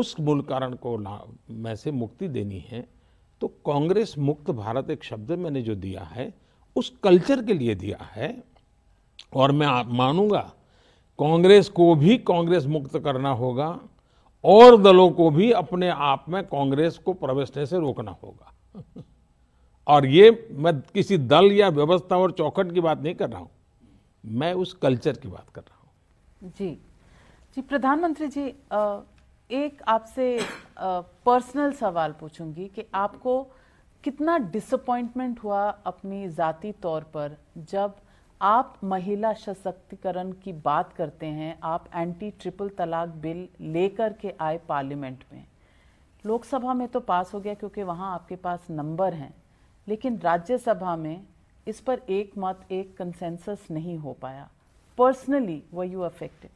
उस मूल कारण को मैं से मुक्ति देनी है तो कांग्रेस मुक्त भारत एक शब्द मैंने जो दिया है उस कल्चर के लिए दिया है और मैं मानूंगा कांग्रेस को भी कांग्रेस मुक्त करना होगा और दलों को भी अपने आप में कांग्रेस को प्रवेशने से रोकना होगा और ये मैं किसी दल या व्यवस्था और चौखट की बात नहीं कर रहा हूं मैं उस कल्चर की बात कर रहा हूं जी जी प्रधानमंत्री जी एक आपसे पर्सनल सवाल पूछूंगी कि आपको कितना डिसअपॉइंटमेंट हुआ अपनी जाति तौर पर जब आप महिला सशक्तिकरण की बात करते हैं आप एंटी ट्रिपल तलाक बिल लेकर के आए पार्लियामेंट में लोकसभा में तो पास हो गया क्योंकि वहाँ आपके पास नंबर हैं लेकिन राज्यसभा में इस पर एक मत एक कंसेंसस नहीं हो पाया पर्सनली व यू अफेक्टेड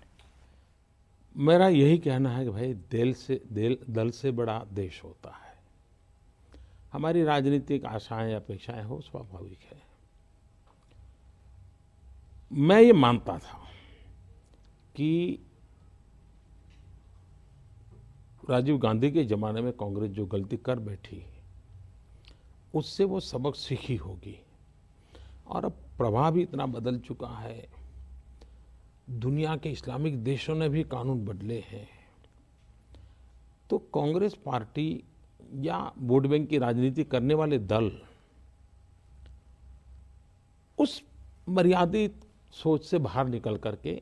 मेरा यही कहना है कि भाई दिल से दिल दल से बड़ा देश होता है हमारी राजनीतिक आशाएं अपेक्षाएं हो स्वाभाविक है मैं ये मानता था कि राजीव गांधी के ज़माने में कांग्रेस जो गलती कर बैठी उससे वो सबक सीखी होगी और अब प्रभाव भी इतना बदल चुका है दुनिया के इस्लामिक देशों ने भी कानून बदले हैं तो कांग्रेस पार्टी या वोट बैंक की राजनीति करने वाले दल उस मर्यादित सोच से बाहर निकल करके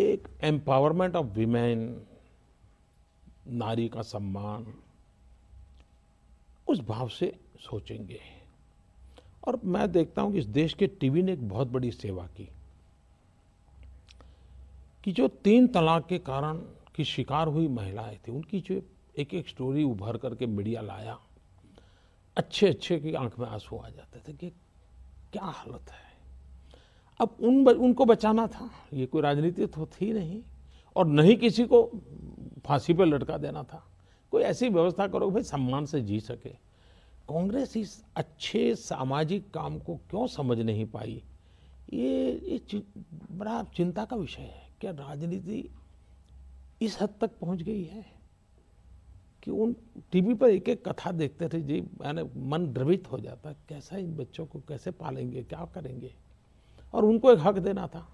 एक एम्पावरमेंट ऑफ विमेन नारी का सम्मान उस भाव से सोचेंगे और मैं देखता हूँ कि इस देश के टीवी ने एक बहुत बड़ी सेवा की कि जो तीन तलाक के कारण की शिकार हुई महिलाएं थी उनकी जो एक एक स्टोरी उभर करके मीडिया लाया अच्छे अच्छे की आंख में आंसू आ जाते थे कि क्या हालत है अब उन उनको बचाना था ये कोई राजनीति तो थी नहीं और नहीं किसी को फांसी पर लटका देना था कोई ऐसी व्यवस्था करो भाई सम्मान से जी सके कांग्रेस इस अच्छे सामाजिक काम को क्यों समझ नहीं पाई ये ये बड़ा चिंता का विषय है क्या राजनीति इस हद तक पहुंच गई है कि उन टीवी पर एक एक कथा देखते थे जी मैंने मन द्रवित हो जाता कैसा इन बच्चों को कैसे पालेंगे क्या करेंगे और उनको एक हक देना था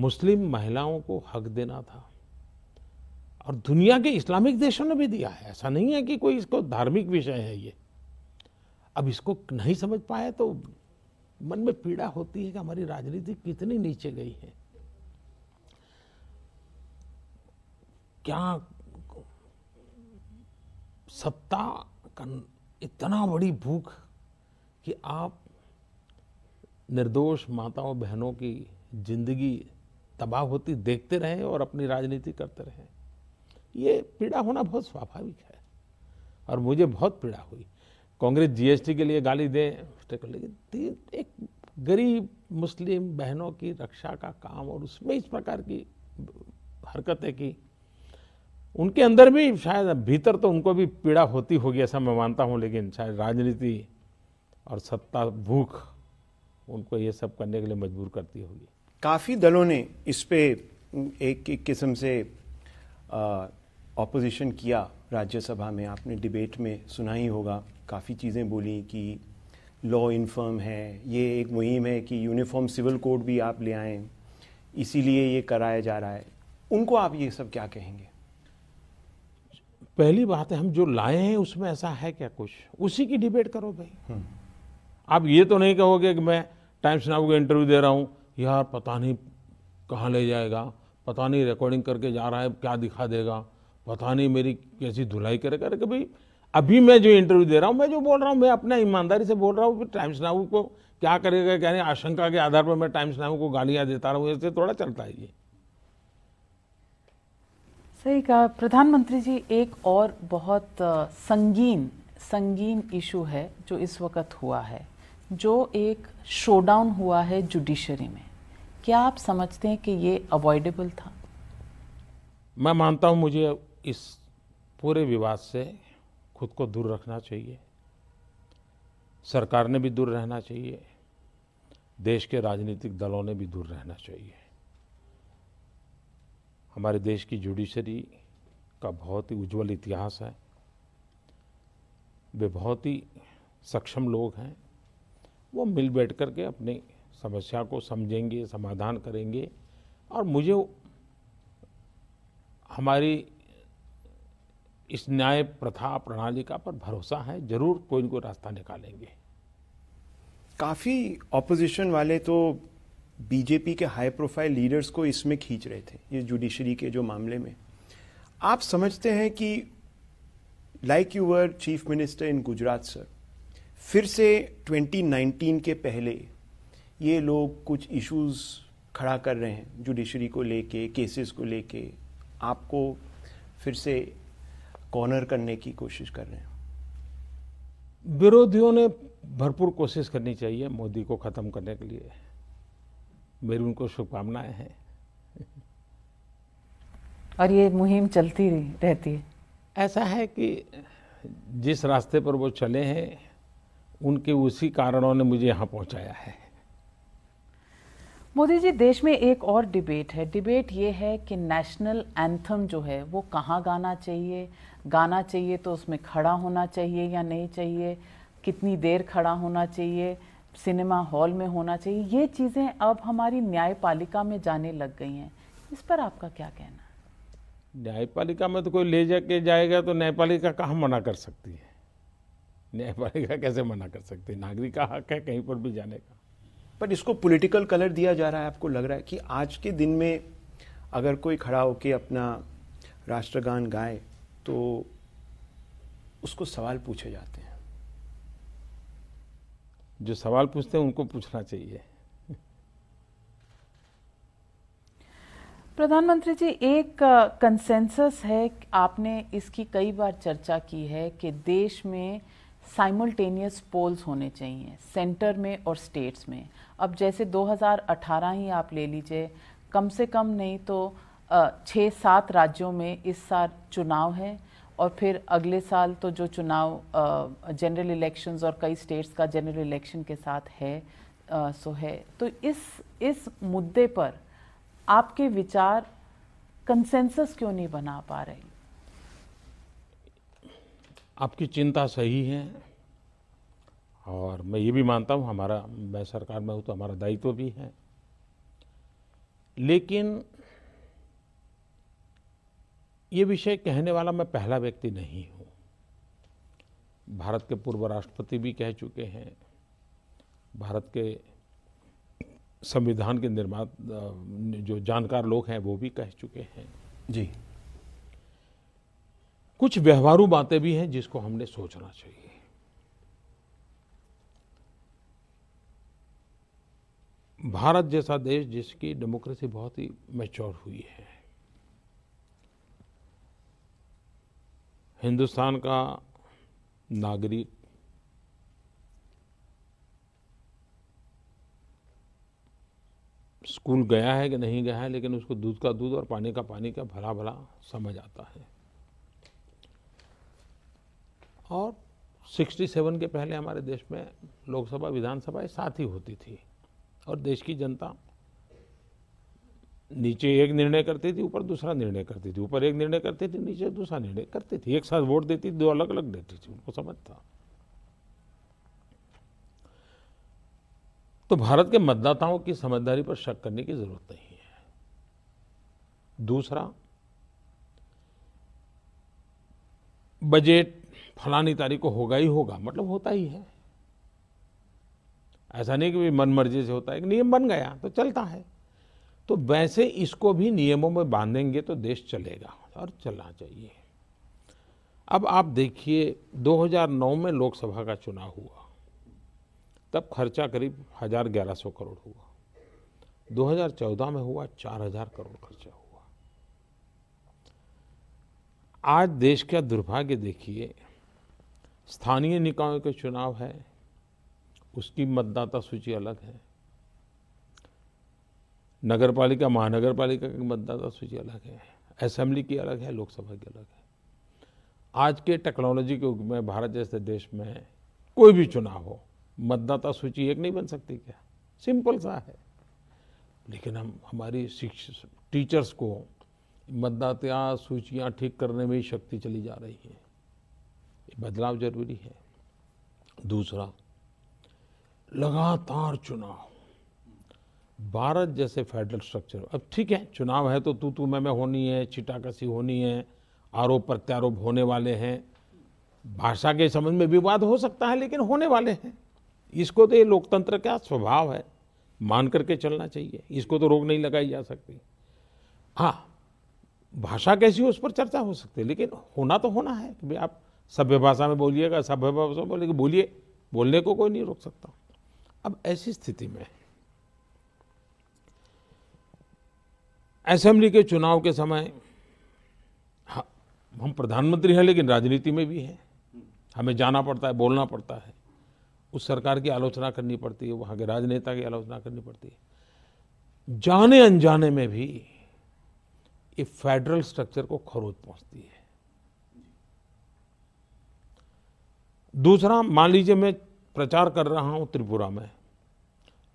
मुस्लिम महिलाओं को हक देना था और दुनिया के इस्लामिक देशों ने भी दिया है ऐसा नहीं है कि कोई इसको धार्मिक विषय है ये अब इसको नहीं समझ पाए तो मन में पीड़ा होती है कि हमारी राजनीति कितनी नीचे गई है क्या सत्ता का इतना बड़ी भूख कि आप निर्दोष माताओं बहनों की जिंदगी तबाह होती देखते रहें और अपनी राजनीति करते रहें ये पीड़ा होना बहुत स्वाभाविक है और मुझे बहुत पीड़ा हुई कांग्रेस जीएसटी के लिए गाली दें लेकिन एक गरीब मुस्लिम बहनों की रक्षा का काम और उसमें इस प्रकार की हरकतें की उनके अंदर भी शायद भीतर तो उनको भी पीड़ा होती होगी ऐसा मैं मानता हूँ लेकिन शायद राजनीति और सत्ता भूख उनको ये सब करने के लिए मजबूर करती होगी काफ़ी दलों ने इस पे एक एक किस्म से ऑपोजिशन किया राज्यसभा में आपने डिबेट में सुना ही होगा काफ़ी चीज़ें बोली कि लॉ इनफर्म है ये एक मुहिम है कि यूनिफॉर्म सिविल कोड भी आप ले आएँ इसीलिए ये कराया जा रहा है उनको आप ये सब क्या कहेंगे पहली बात है हम जो लाए हैं उसमें ऐसा है क्या कुछ उसी की डिबेट करो भाई हम्म। आप ये तो नहीं कहोगे कि मैं टाइम्स नाउ को इंटरव्यू दे रहा हूँ यार पता नहीं कहाँ ले जाएगा पता नहीं रिकॉर्डिंग करके जा रहा है क्या दिखा देगा पता नहीं मेरी कैसी धुलाई करेगा अरे भाई अभी मैं जो इंटरव्यू दे रहा हूँ मैं जो बोल रहा हूँ मैं अपना ईमानदारी से बोल रहा हूँ टाइम्स नाउ को क्या करेगा क्या नहीं आशंका के आधार पर मैं टाइम्स नाउ को गालियाँ देता रहा हूँ ऐसे थोड़ा चलता है ये सही कहा प्रधानमंत्री जी एक और बहुत संगीन संगीन इशू है जो इस वक्त हुआ है जो एक शोडाउन हुआ है जुडिशरी में क्या आप समझते हैं कि ये अवॉइडेबल था मैं मानता हूं मुझे इस पूरे विवाद से खुद को दूर रखना चाहिए सरकार ने भी दूर रहना चाहिए देश के राजनीतिक दलों ने भी दूर रहना चाहिए हमारे देश की जुडिशरी का बहुत ही उज्जवल इतिहास है वे बहुत ही सक्षम लोग हैं वो मिल बैठ कर के अपनी समस्या को समझेंगे समाधान करेंगे और मुझे हमारी इस न्याय प्रथा प्रणाली का पर भरोसा है जरूर कोई ना कोई रास्ता निकालेंगे काफ़ी ऑपोजिशन वाले तो बीजेपी के हाई प्रोफाइल लीडर्स को इसमें खींच रहे थे ये जुडिशरी के जो मामले में आप समझते हैं कि like you were chief minister in Gujarat sir फिर से 2019 के पहले ये लोग कुछ इश्यूज खड़ा कर रहे हैं जुडिशरी को लेके केसेस को लेके आपको फिर से कॉर्नर करने की कोशिश कर रहे हैं विरोधियों ने भरपूर कोशिश करनी चाहिए मोदी को ख़त्म करने के लिए मेरी उनको शुभकामनाएं हैं और ये मुहिम चलती रहती है ऐसा है कि जिस रास्ते पर वो चले हैं उनके उसी कारणों ने मुझे यहाँ पहुँचाया है मोदी जी देश में एक और डिबेट है डिबेट ये है कि नेशनल एंथम जो है वो कहाँ गाना चाहिए गाना चाहिए तो उसमें खड़ा होना चाहिए या नहीं चाहिए कितनी देर खड़ा होना चाहिए सिनेमा हॉल में होना चाहिए ये चीज़ें अब हमारी न्यायपालिका में जाने लग गई हैं इस पर आपका क्या कहना है न्यायपालिका में तो कोई ले जाके जाएगा तो न्यायपालिका कहाँ मना कर सकती है न्यायपालिका कैसे मना कर सकते नागरिक का हक है कहीं पर भी जाने का पर इसको पॉलिटिकल कलर दिया जा रहा है आपको लग रहा है कि आज के दिन में अगर कोई खड़ा होकर अपना राष्ट्रगान गाए तो उसको सवाल पूछे जाते हैं जो सवाल पूछते हैं उनको पूछना चाहिए प्रधानमंत्री जी एक कंसेंसस है आपने इसकी कई बार चर्चा की है कि देश में साइमल्टेनियस पोल्स होने चाहिए सेंटर में और स्टेट्स में अब जैसे 2018 ही आप ले लीजिए कम से कम नहीं तो छः सात राज्यों में इस साल चुनाव है और फिर अगले साल तो जो चुनाव जनरल इलेक्शंस और कई स्टेट्स का जनरल इलेक्शन के साथ है आ, सो है तो इस इस मुद्दे पर आपके विचार कंसेंसस क्यों नहीं बना पा रहे आपकी चिंता सही है और मैं ये भी मानता हूँ हमारा मैं सरकार में हूँ तो हमारा दायित्व तो भी है लेकिन ये विषय कहने वाला मैं पहला व्यक्ति नहीं हूँ भारत के पूर्व राष्ट्रपति भी कह चुके हैं भारत के संविधान के निर्माण जो जानकार लोग हैं वो भी कह चुके हैं जी कुछ व्यवहारू बातें भी हैं जिसको हमने सोचना चाहिए भारत जैसा देश जिसकी डेमोक्रेसी बहुत ही मैच्योर हुई है हिंदुस्तान का नागरिक स्कूल गया है कि नहीं गया है लेकिन उसको दूध का दूध और पानी का पानी का भला भला समझ आता है और 67 के पहले हमारे देश में लोकसभा विधानसभा साथ ही होती थी और देश की जनता नीचे एक निर्णय करती थी ऊपर दूसरा निर्णय करती थी ऊपर एक निर्णय करती थी नीचे दूसरा निर्णय करती थी एक साथ वोट देती दो अलग अलग देती थी उनको समझ था तो भारत के मतदाताओं की समझदारी पर शक करने की जरूरत नहीं है दूसरा बजट फलानी तारीख को होगा ही होगा मतलब होता ही है ऐसा नहीं कि मन मर्जी से होता है नियम बन गया तो चलता है तो वैसे इसको भी नियमों में बांधेंगे तो देश चलेगा और चलना चाहिए अब आप देखिए 2009 में लोकसभा का चुनाव हुआ तब खर्चा करीब हजार ग्यारह सौ करोड़ हुआ 2014 में हुआ चार हजार करोड़ खर्चा हुआ आज देश का दुर्भाग्य देखिए स्थानीय निकायों के चुनाव है उसकी मतदाता सूची अलग है नगर पालिका महानगर पालिका की मतदाता सूची अलग है असेंबली की अलग है लोकसभा की अलग है आज के टेक्नोलॉजी के युग में भारत जैसे देश में कोई भी चुनाव हो मतदाता सूची एक नहीं बन सकती क्या सिंपल सा है लेकिन हम हमारी शिक्षक टीचर्स को मतदाता सूचियाँ ठीक करने में ही शक्ति चली जा रही है बदलाव जरूरी है दूसरा लगातार चुनाव भारत जैसे फेडरल स्ट्रक्चर अब ठीक है चुनाव है तो तू तू मैं मैं होनी है छिटाकसी होनी है आरोप प्रत्यारोप होने वाले हैं भाषा के संबंध में विवाद हो सकता है लेकिन होने वाले हैं इसको तो ये लोकतंत्र का स्वभाव है मान करके चलना चाहिए इसको तो रोक नहीं लगाई जा सकती हाँ भाषा कैसी हो उस पर चर्चा हो सकती है लेकिन होना तो होना है कि भाई आप सभ्य भाषा में बोलिएगा सभ्य भाषा में बोलिएगा बोलिए बोलने को कोई नहीं रोक सकता अब ऐसी स्थिति में असेंबली के चुनाव के समय हाँ, हम प्रधानमंत्री हैं लेकिन राजनीति में भी हैं हमें जाना पड़ता है बोलना पड़ता है उस सरकार की आलोचना करनी पड़ती है वहाँ के राजनेता की आलोचना करनी पड़ती है जाने अनजाने में भी ये फेडरल स्ट्रक्चर को खरोज पहुँचती है दूसरा मान लीजिए मैं प्रचार कर रहा हूँ त्रिपुरा में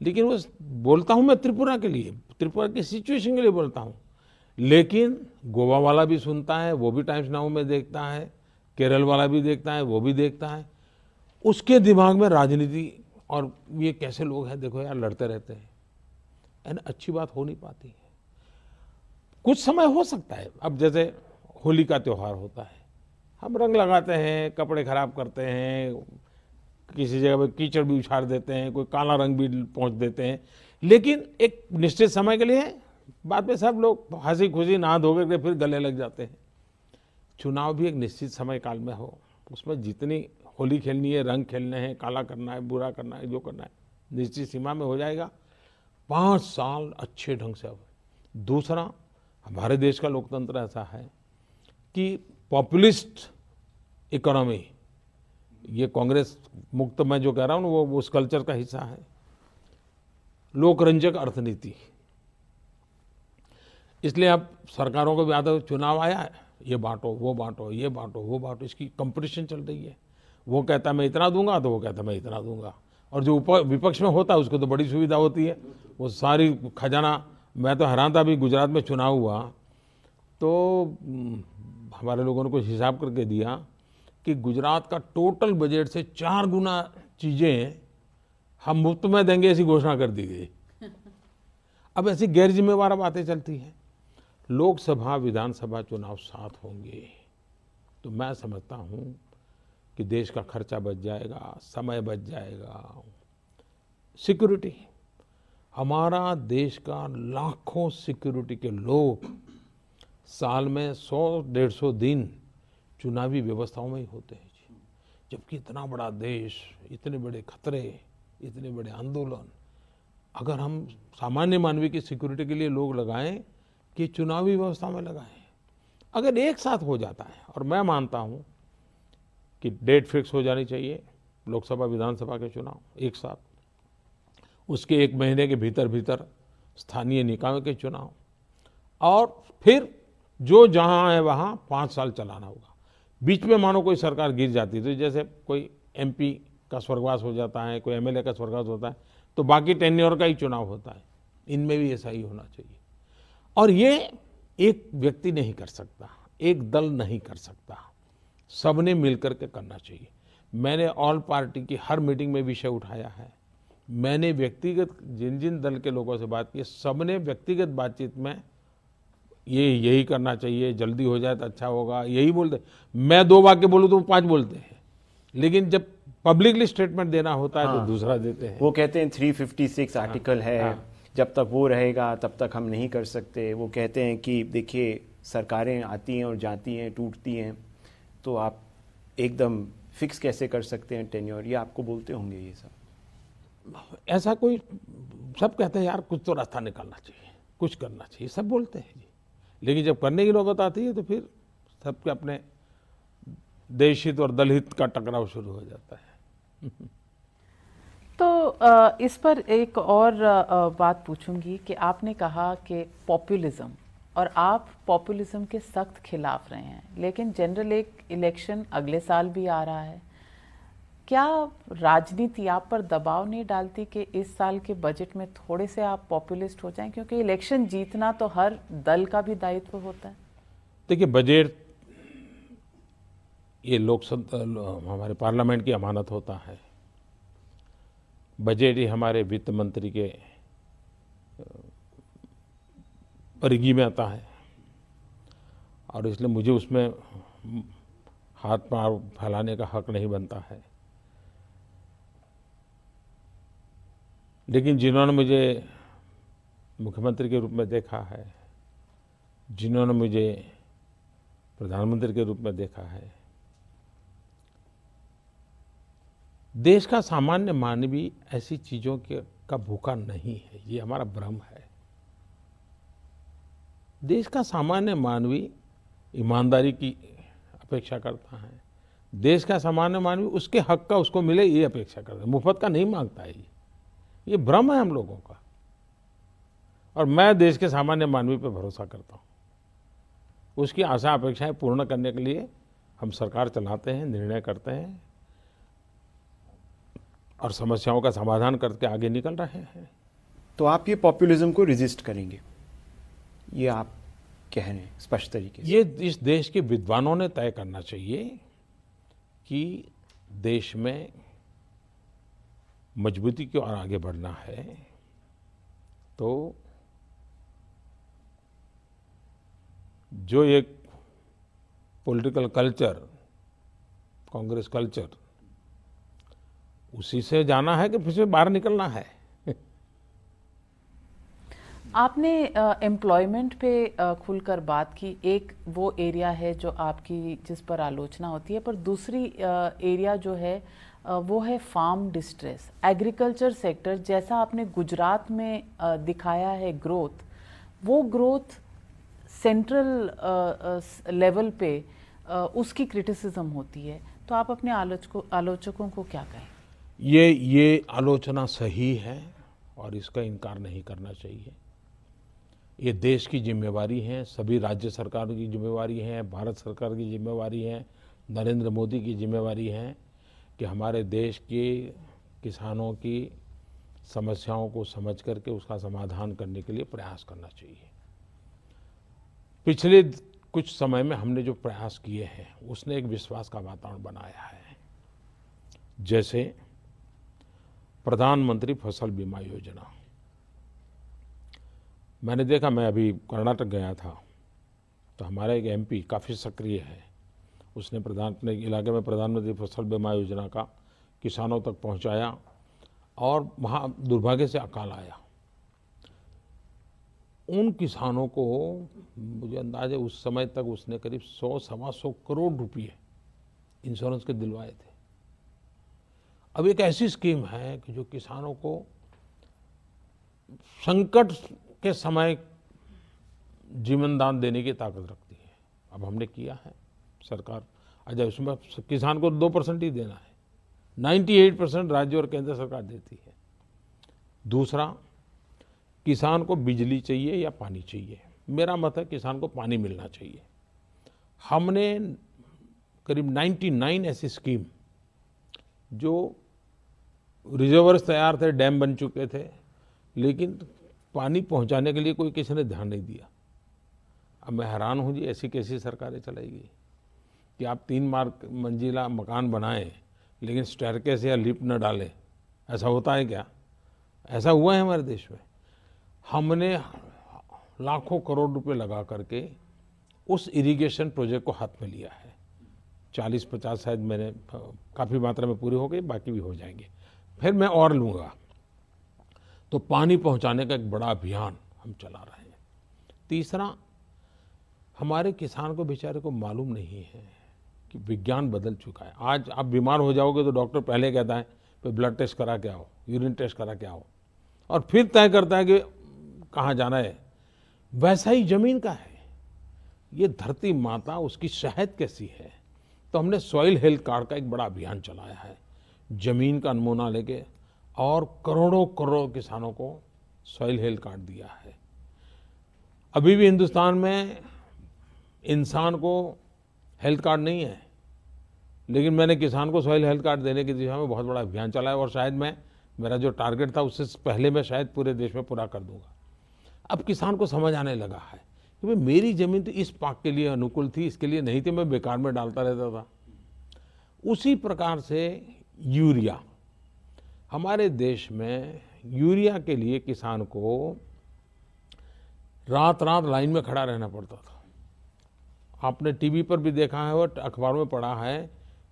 लेकिन वो बोलता हूँ मैं त्रिपुरा के लिए त्रिपुरा की सिचुएशन के लिए बोलता हूँ लेकिन गोवा वाला भी सुनता है वो भी टाइम्स नाउ में देखता है केरल वाला भी देखता है वो भी देखता है उसके दिमाग में राजनीति और ये कैसे लोग हैं देखो यार लड़ते रहते हैं एंड अच्छी बात हो नहीं पाती है कुछ समय हो सकता है अब जैसे होली का त्यौहार होता है हम रंग लगाते हैं कपड़े ख़राब करते हैं किसी जगह पर कीचड़ भी उछाड़ देते हैं कोई काला रंग भी पहुँच देते हैं लेकिन एक निश्चित समय के लिए बाद में सब लोग हंसी खुशी नहा धो के फिर गले लग जाते हैं चुनाव भी एक निश्चित समय काल में हो उसमें जितनी होली खेलनी है रंग खेलने हैं काला करना है बुरा करना है जो करना है निश्चित सीमा में हो जाएगा पाँच साल अच्छे ढंग से हो दूसरा हमारे देश का लोकतंत्र ऐसा है कि पॉपुलिस्ट इकोनॉमी ये कांग्रेस मुक्त मैं जो कह रहा हूँ वो उस कल्चर का हिस्सा है लोकरंजक अर्थनीति इसलिए अब सरकारों को भी आदत चुनाव आया है ये बांटो वो बांटो ये बांटो वो बांटो इसकी कंपटीशन चल रही है वो कहता है मैं इतना दूंगा तो वो कहता है मैं इतना दूंगा और जो विपक्ष में होता है उसको तो बड़ी सुविधा होती है वो सारी खजाना मैं तो हैरान था अभी गुजरात में चुनाव हुआ तो हमारे लोगों ने कुछ हिसाब करके दिया कि गुजरात का टोटल बजट से चार गुना चीज़ें हम मुफ्त में देंगे ऐसी घोषणा कर दी गई अब ऐसी गैर जिम्मेवार बातें चलती हैं लोकसभा विधानसभा चुनाव साथ होंगे तो मैं समझता हूँ कि देश का खर्चा बच जाएगा समय बच जाएगा सिक्योरिटी हमारा देश का लाखों सिक्योरिटी के लोग साल में सौ डेढ़ सौ दिन चुनावी व्यवस्थाओं में ही होते हैं जी जबकि इतना बड़ा देश इतने बड़े खतरे इतने बड़े आंदोलन अगर हम सामान्य मानवीय की सिक्योरिटी के लिए लोग लगाएं कि चुनावी व्यवस्था में लगाएं अगर एक साथ हो जाता है और मैं मानता हूँ कि डेट फिक्स हो जानी चाहिए लोकसभा विधानसभा के चुनाव एक साथ उसके एक महीने के भीतर भीतर स्थानीय निकायों के चुनाव और फिर जो जहाँ है वहाँ पाँच साल चलाना होगा बीच में मानो कोई सरकार गिर जाती तो जैसे कोई एमपी का स्वर्गवास हो जाता है कोई एमएलए का स्वर्गवास होता है तो बाकी टेन्योर का ही चुनाव होता है इनमें भी ऐसा ही होना चाहिए और ये एक व्यक्ति नहीं कर सकता एक दल नहीं कर सकता सबने मिलकर के करना चाहिए मैंने ऑल पार्टी की हर मीटिंग में विषय उठाया है मैंने व्यक्तिगत जिन जिन दल के लोगों से बात की सबने व्यक्तिगत बातचीत में ये यही करना चाहिए जल्दी हो जाए तो अच्छा होगा यही बोलते मैं दो वाक्य बोलूँ तो वो पाँच बोलते हैं लेकिन जब पब्लिकली स्टेटमेंट देना होता है तो हाँ, तो दूसरा देते हैं वो कहते हैं 356 आर्टिकल हाँ, है हाँ, जब तक वो रहेगा तब तक हम नहीं कर सकते वो कहते हैं कि देखिए सरकारें आती हैं और जाती हैं टूटती हैं तो आप एकदम फिक्स कैसे कर सकते हैं टेन्योर ये आपको बोलते होंगे ये सब ऐसा कोई सब कहते हैं यार कुछ तो रास्ता निकालना चाहिए कुछ करना चाहिए सब बोलते हैं लेकिन जब करने की नौबत आती है तो फिर सबके अपने हित और दलहित का टकराव शुरू हो जाता है तो इस पर एक और बात पूछूंगी कि आपने कहा कि पॉपुलिज्म और आप पॉपुलिज्म के सख्त खिलाफ रहे हैं लेकिन जनरल एक इलेक्शन अगले साल भी आ रहा है क्या राजनीति आप पर दबाव नहीं डालती कि इस साल के बजट में थोड़े से आप पॉपुलिस्ट हो जाएं क्योंकि इलेक्शन जीतना तो हर दल का भी दायित्व होता है देखिए बजट ये लो, हमारे पार्लियामेंट की अमानत होता है बजट ही हमारे वित्त मंत्री के परिगी में आता है और इसलिए मुझे उसमें हाथ पांव फैलाने का हक नहीं बनता है लेकिन जिन्होंने मुझे मुख्यमंत्री के रूप में देखा है जिन्होंने मुझे प्रधानमंत्री के रूप में देखा है देश का सामान्य मानवी ऐसी चीज़ों के का भूखा नहीं है ये हमारा भ्रम है देश का सामान्य मानवी ईमानदारी की अपेक्षा करता है देश का सामान्य मानवी उसके हक का उसको मिले ये अपेक्षा करता है मुफ्त का नहीं मांगता है ये ये भ्रम है हम लोगों का और मैं देश के सामान्य मानवीय पर भरोसा करता हूँ उसकी आशा अपेक्षाएं पूर्ण करने के लिए हम सरकार चलाते हैं निर्णय करते हैं और समस्याओं का समाधान करके आगे निकल रहे हैं तो आप ये पॉपुलिज्म को रिजिस्ट करेंगे ये आप कह रहे हैं स्पष्ट तरीके से ये इस देश के विद्वानों ने तय करना चाहिए कि देश में मजबूती की ओर आगे बढ़ना है तो जो एक पॉलिटिकल कल्चर कांग्रेस कल्चर उसी से जाना है कि फिर से बाहर निकलना है आपने एम्प्लॉयमेंट पे खुलकर बात की एक वो एरिया है जो आपकी जिस पर आलोचना होती है पर दूसरी एरिया जो है वो है फार्म डिस्ट्रेस एग्रीकल्चर सेक्टर जैसा आपने गुजरात में दिखाया है ग्रोथ वो ग्रोथ सेंट्रल लेवल पे उसकी क्रिटिसिज्म होती है तो आप अपने आलोचकों आलोचकों को क्या कहें ये ये आलोचना सही है और इसका इनकार नहीं करना चाहिए ये देश की जिम्मेवारी है सभी राज्य सरकार की जिम्मेवारी है भारत सरकार की जिम्मेवारी है नरेंद्र मोदी की जिम्मेवारी है कि हमारे देश के किसानों की समस्याओं को समझ करके उसका समाधान करने के लिए प्रयास करना चाहिए पिछले कुछ समय में हमने जो प्रयास किए हैं उसने एक विश्वास का वातावरण बनाया है जैसे प्रधानमंत्री फसल बीमा योजना मैंने देखा मैं अभी कर्नाटक गया था तो हमारे एक एमपी काफ़ी सक्रिय है उसने प्रधान अपने इलाके में प्रधानमंत्री फसल बीमा योजना का किसानों तक पहुंचाया और वहाँ दुर्भाग्य से अकाल आया उन किसानों को मुझे अंदाजे उस समय तक उसने करीब सौ सवा सौ करोड़ रुपये इंश्योरेंस के दिलवाए थे अब एक ऐसी स्कीम है कि जो किसानों को संकट के समय जीवनदान देने की ताकत रखती है अब हमने किया है सरकार अच्छा उसमें किसान को दो परसेंट ही देना है 98 परसेंट राज्य और केंद्र सरकार देती है दूसरा किसान को बिजली चाहिए या पानी चाहिए मेरा मत है किसान को पानी मिलना चाहिए हमने करीब 99 ऐसी स्कीम जो रिजर्वर्स तैयार थे डैम बन चुके थे लेकिन पानी पहुंचाने के लिए कोई किसी ने ध्यान नहीं दिया अब मैं हैरान हूँ जी ऐसी कैसी सरकारें चलाई गई कि आप तीन मार्क मंजिला मकान बनाएं लेकिन से या लिफ्ट न डालें ऐसा होता है क्या ऐसा हुआ है हमारे देश में हमने लाखों करोड़ रुपए लगा करके उस इरिगेशन प्रोजेक्ट को हाथ में लिया है चालीस पचास शायद मैंने काफ़ी मात्रा में पूरी हो गई बाकी भी हो जाएंगे फिर मैं और लूँगा तो पानी पहुँचाने का एक बड़ा अभियान हम चला रहे हैं तीसरा हमारे किसान को बेचारे को मालूम नहीं है कि विज्ञान बदल चुका है आज आप बीमार हो जाओगे तो डॉक्टर पहले कहता है फिर ब्लड टेस्ट करा के आओ यूरिन टेस्ट करा के आओ और फिर तय करता है कि कहाँ जाना है वैसा ही जमीन का है ये धरती माता उसकी शहद कैसी है तो हमने सॉइल हेल्थ कार्ड का एक बड़ा अभियान चलाया है जमीन का नमूना लेके और करोड़ों करोड़ों किसानों को सॉइल हेल्थ कार्ड दिया है अभी भी हिंदुस्तान में इंसान को हेल्थ कार्ड नहीं है लेकिन मैंने किसान को सॉइल हेल्थ कार्ड देने की दिशा में बहुत बड़ा अभियान चलाया और शायद मैं मेरा जो टारगेट था उससे पहले मैं शायद पूरे देश में पूरा कर दूंगा अब किसान को समझ आने लगा है कि भाई मेरी ज़मीन तो इस पाक के लिए अनुकूल थी इसके लिए नहीं थी मैं बेकार में डालता रहता था उसी प्रकार से यूरिया हमारे देश में यूरिया के लिए किसान को रात रात लाइन में खड़ा रहना पड़ता था आपने टीवी पर भी देखा है और अखबारों में पढ़ा है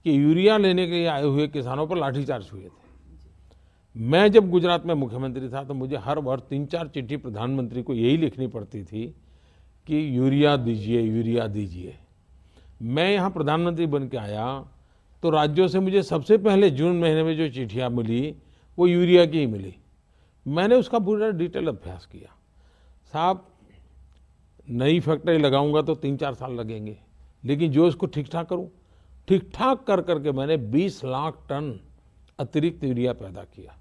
कि यूरिया लेने के लिए आए हुए किसानों पर लाठीचार्ज हुए थे मैं जब गुजरात में मुख्यमंत्री था तो मुझे हर वर्ष तीन चार चिट्ठी प्रधानमंत्री को यही लिखनी पड़ती थी कि यूरिया दीजिए यूरिया दीजिए मैं यहाँ प्रधानमंत्री बन के आया तो राज्यों से मुझे सबसे पहले जून महीने में जो चिट्ठियाँ मिली वो यूरिया की ही मिली मैंने उसका पूरा डिटेल अभ्यास किया साहब नई फैक्ट्री लगाऊंगा तो तीन चार साल लगेंगे लेकिन जो इसको ठीक ठाक करूँ ठीक ठाक कर करके मैंने 20 लाख टन अतिरिक्त यूरिया पैदा किया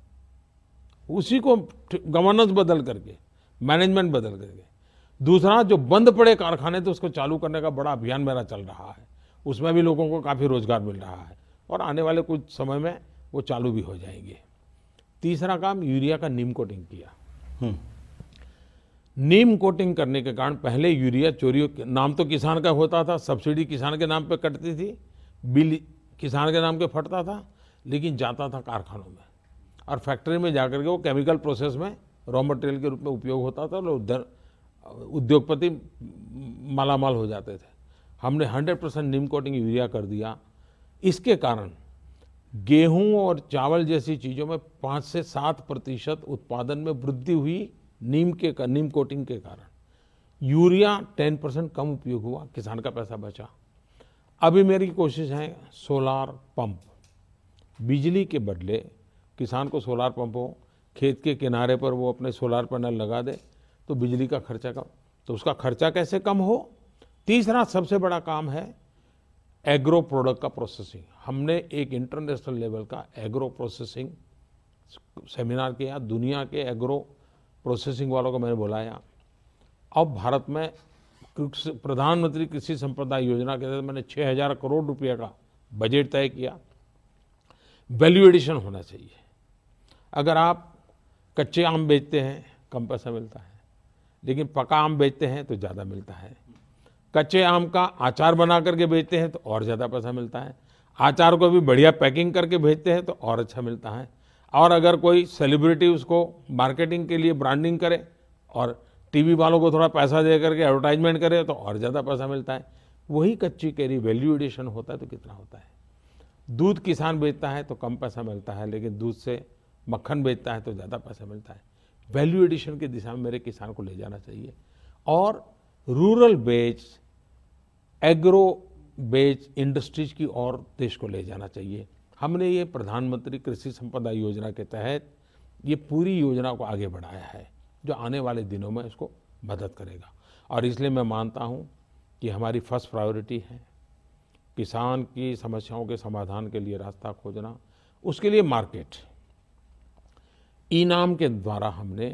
उसी को गवर्नेंस बदल करके मैनेजमेंट बदल करके दूसरा जो बंद पड़े कारखाने थे उसको चालू करने का बड़ा अभियान मेरा चल रहा है उसमें भी लोगों को काफ़ी रोजगार मिल रहा है और आने वाले कुछ समय में वो चालू भी हो जाएंगे तीसरा काम यूरिया का नीम कोटिंग किया हम्म। नीम कोटिंग करने के कारण पहले यूरिया चोरी नाम तो किसान का होता था सब्सिडी किसान के नाम पर कटती थी बिल किसान के नाम के फटता था लेकिन जाता था कारखानों में और फैक्ट्री में जाकर के वो केमिकल प्रोसेस में रॉ मटेरियल के रूप में उपयोग होता था और उद्योगपति मालामाल हो जाते थे हमने 100 परसेंट नीम कोटिंग यूरिया कर दिया इसके कारण गेहूं और चावल जैसी चीज़ों में पाँच से सात प्रतिशत उत्पादन में वृद्धि हुई नीम के नीम कोटिंग के कारण यूरिया टेन परसेंट कम उपयोग हुआ किसान का पैसा बचा अभी मेरी कोशिश है सोलार पंप बिजली के बदले किसान को सोलार पंप हो खेत के किनारे पर वो अपने सोलार पैनल लगा दे तो बिजली का खर्चा कम तो उसका खर्चा कैसे कम हो तीसरा सबसे बड़ा काम है एग्रो प्रोडक्ट का प्रोसेसिंग हमने एक इंटरनेशनल लेवल का एग्रो प्रोसेसिंग सेमिनार किया दुनिया के एग्रो प्रोसेसिंग वालों को मैंने बुलाया अब भारत में प्रधानमंत्री कृषि संपदा योजना के तहत मैंने छः हजार करोड़ रुपये का बजट तय किया वैल्यू एडिशन होना चाहिए अगर आप कच्चे आम बेचते हैं कम पैसा मिलता है लेकिन पका आम बेचते हैं तो ज़्यादा मिलता है कच्चे आम का आचार बना करके बेचते हैं तो और ज़्यादा पैसा मिलता है आचार को भी बढ़िया पैकिंग करके भेजते हैं तो और अच्छा मिलता है और अगर कोई सेलिब्रिटी उसको मार्केटिंग के लिए ब्रांडिंग करे और टीवी वालों को थोड़ा पैसा दे करके एडवर्टाइजमेंट करें तो और ज़्यादा पैसा मिलता है वही कच्ची कैरी वैल्यू एडिशन होता है तो कितना होता है दूध किसान बेचता है तो कम पैसा मिलता है लेकिन दूध से मक्खन बेचता है तो ज़्यादा पैसा मिलता है वैल्यू एडिशन की दिशा में मेरे किसान को ले जाना चाहिए और रूरल बेच एग्रो बेच इंडस्ट्रीज की ओर देश को ले जाना चाहिए हमने ये प्रधानमंत्री कृषि संपदा योजना के तहत ये पूरी योजना को आगे बढ़ाया है जो आने वाले दिनों में इसको मदद करेगा और इसलिए मैं मानता हूँ कि हमारी फर्स्ट प्रायोरिटी है किसान की समस्याओं के समाधान के लिए रास्ता खोजना उसके लिए मार्केट ई नाम के द्वारा हमने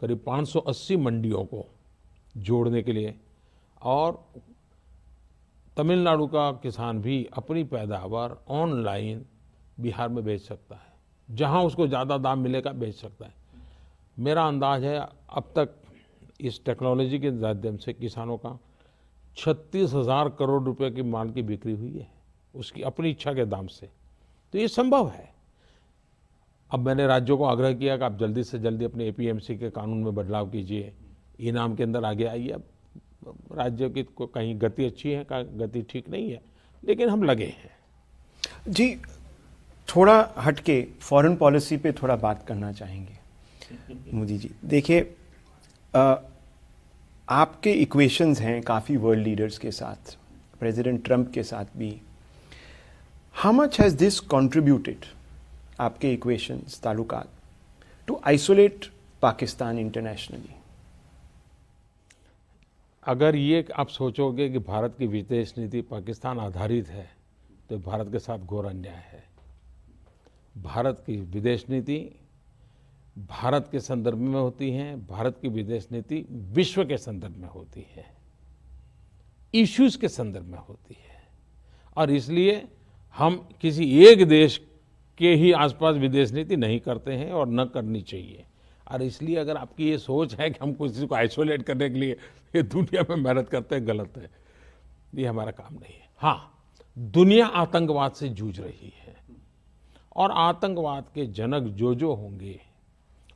करीब 580 मंडियों को जोड़ने के लिए और तमिलनाडु का किसान भी अपनी पैदावार ऑनलाइन बिहार में बेच सकता है जहाँ उसको ज़्यादा दाम मिलेगा बेच सकता है मेरा अंदाज है अब तक इस टेक्नोलॉजी के माध्यम से किसानों का छत्तीस हज़ार करोड़ रुपए की माल की बिक्री हुई है उसकी अपनी इच्छा के दाम से तो ये संभव है अब मैंने राज्यों को आग्रह किया कि आप जल्दी से जल्दी अपने एपीएमसी के कानून में बदलाव कीजिए इनाम के अंदर आगे आइए अब राज्यों की कहीं गति अच्छी है कहीं गति ठीक नहीं है लेकिन हम लगे हैं जी थोड़ा हटके फॉरेन पॉलिसी पे थोड़ा बात करना चाहेंगे मोदी जी देखिए आपके इक्वेशंस हैं काफ़ी वर्ल्ड लीडर्स के साथ प्रेसिडेंट ट्रंप के साथ भी how much has this contributed आपके इक्वेशंस तालुकात टू आइसोलेट पाकिस्तान इंटरनेशनली अगर ये आप सोचोगे कि भारत की विदेश नीति पाकिस्तान आधारित है तो भारत के साथ घोर अन्याय है भारत की विदेश नीति भारत के संदर्भ में होती हैं भारत की विदेश नीति विश्व के संदर्भ में होती है इश्यूज के संदर्भ में होती है और इसलिए हम किसी एक देश के ही आसपास विदेश नीति नहीं करते हैं और न करनी चाहिए और इसलिए अगर आपकी ये सोच है कि हम किसी को आइसोलेट करने के लिए ये दुनिया में मेहनत करते हैं गलत है ये हमारा काम नहीं है हाँ दुनिया आतंकवाद से जूझ रही है और आतंकवाद के जनक जो जो होंगे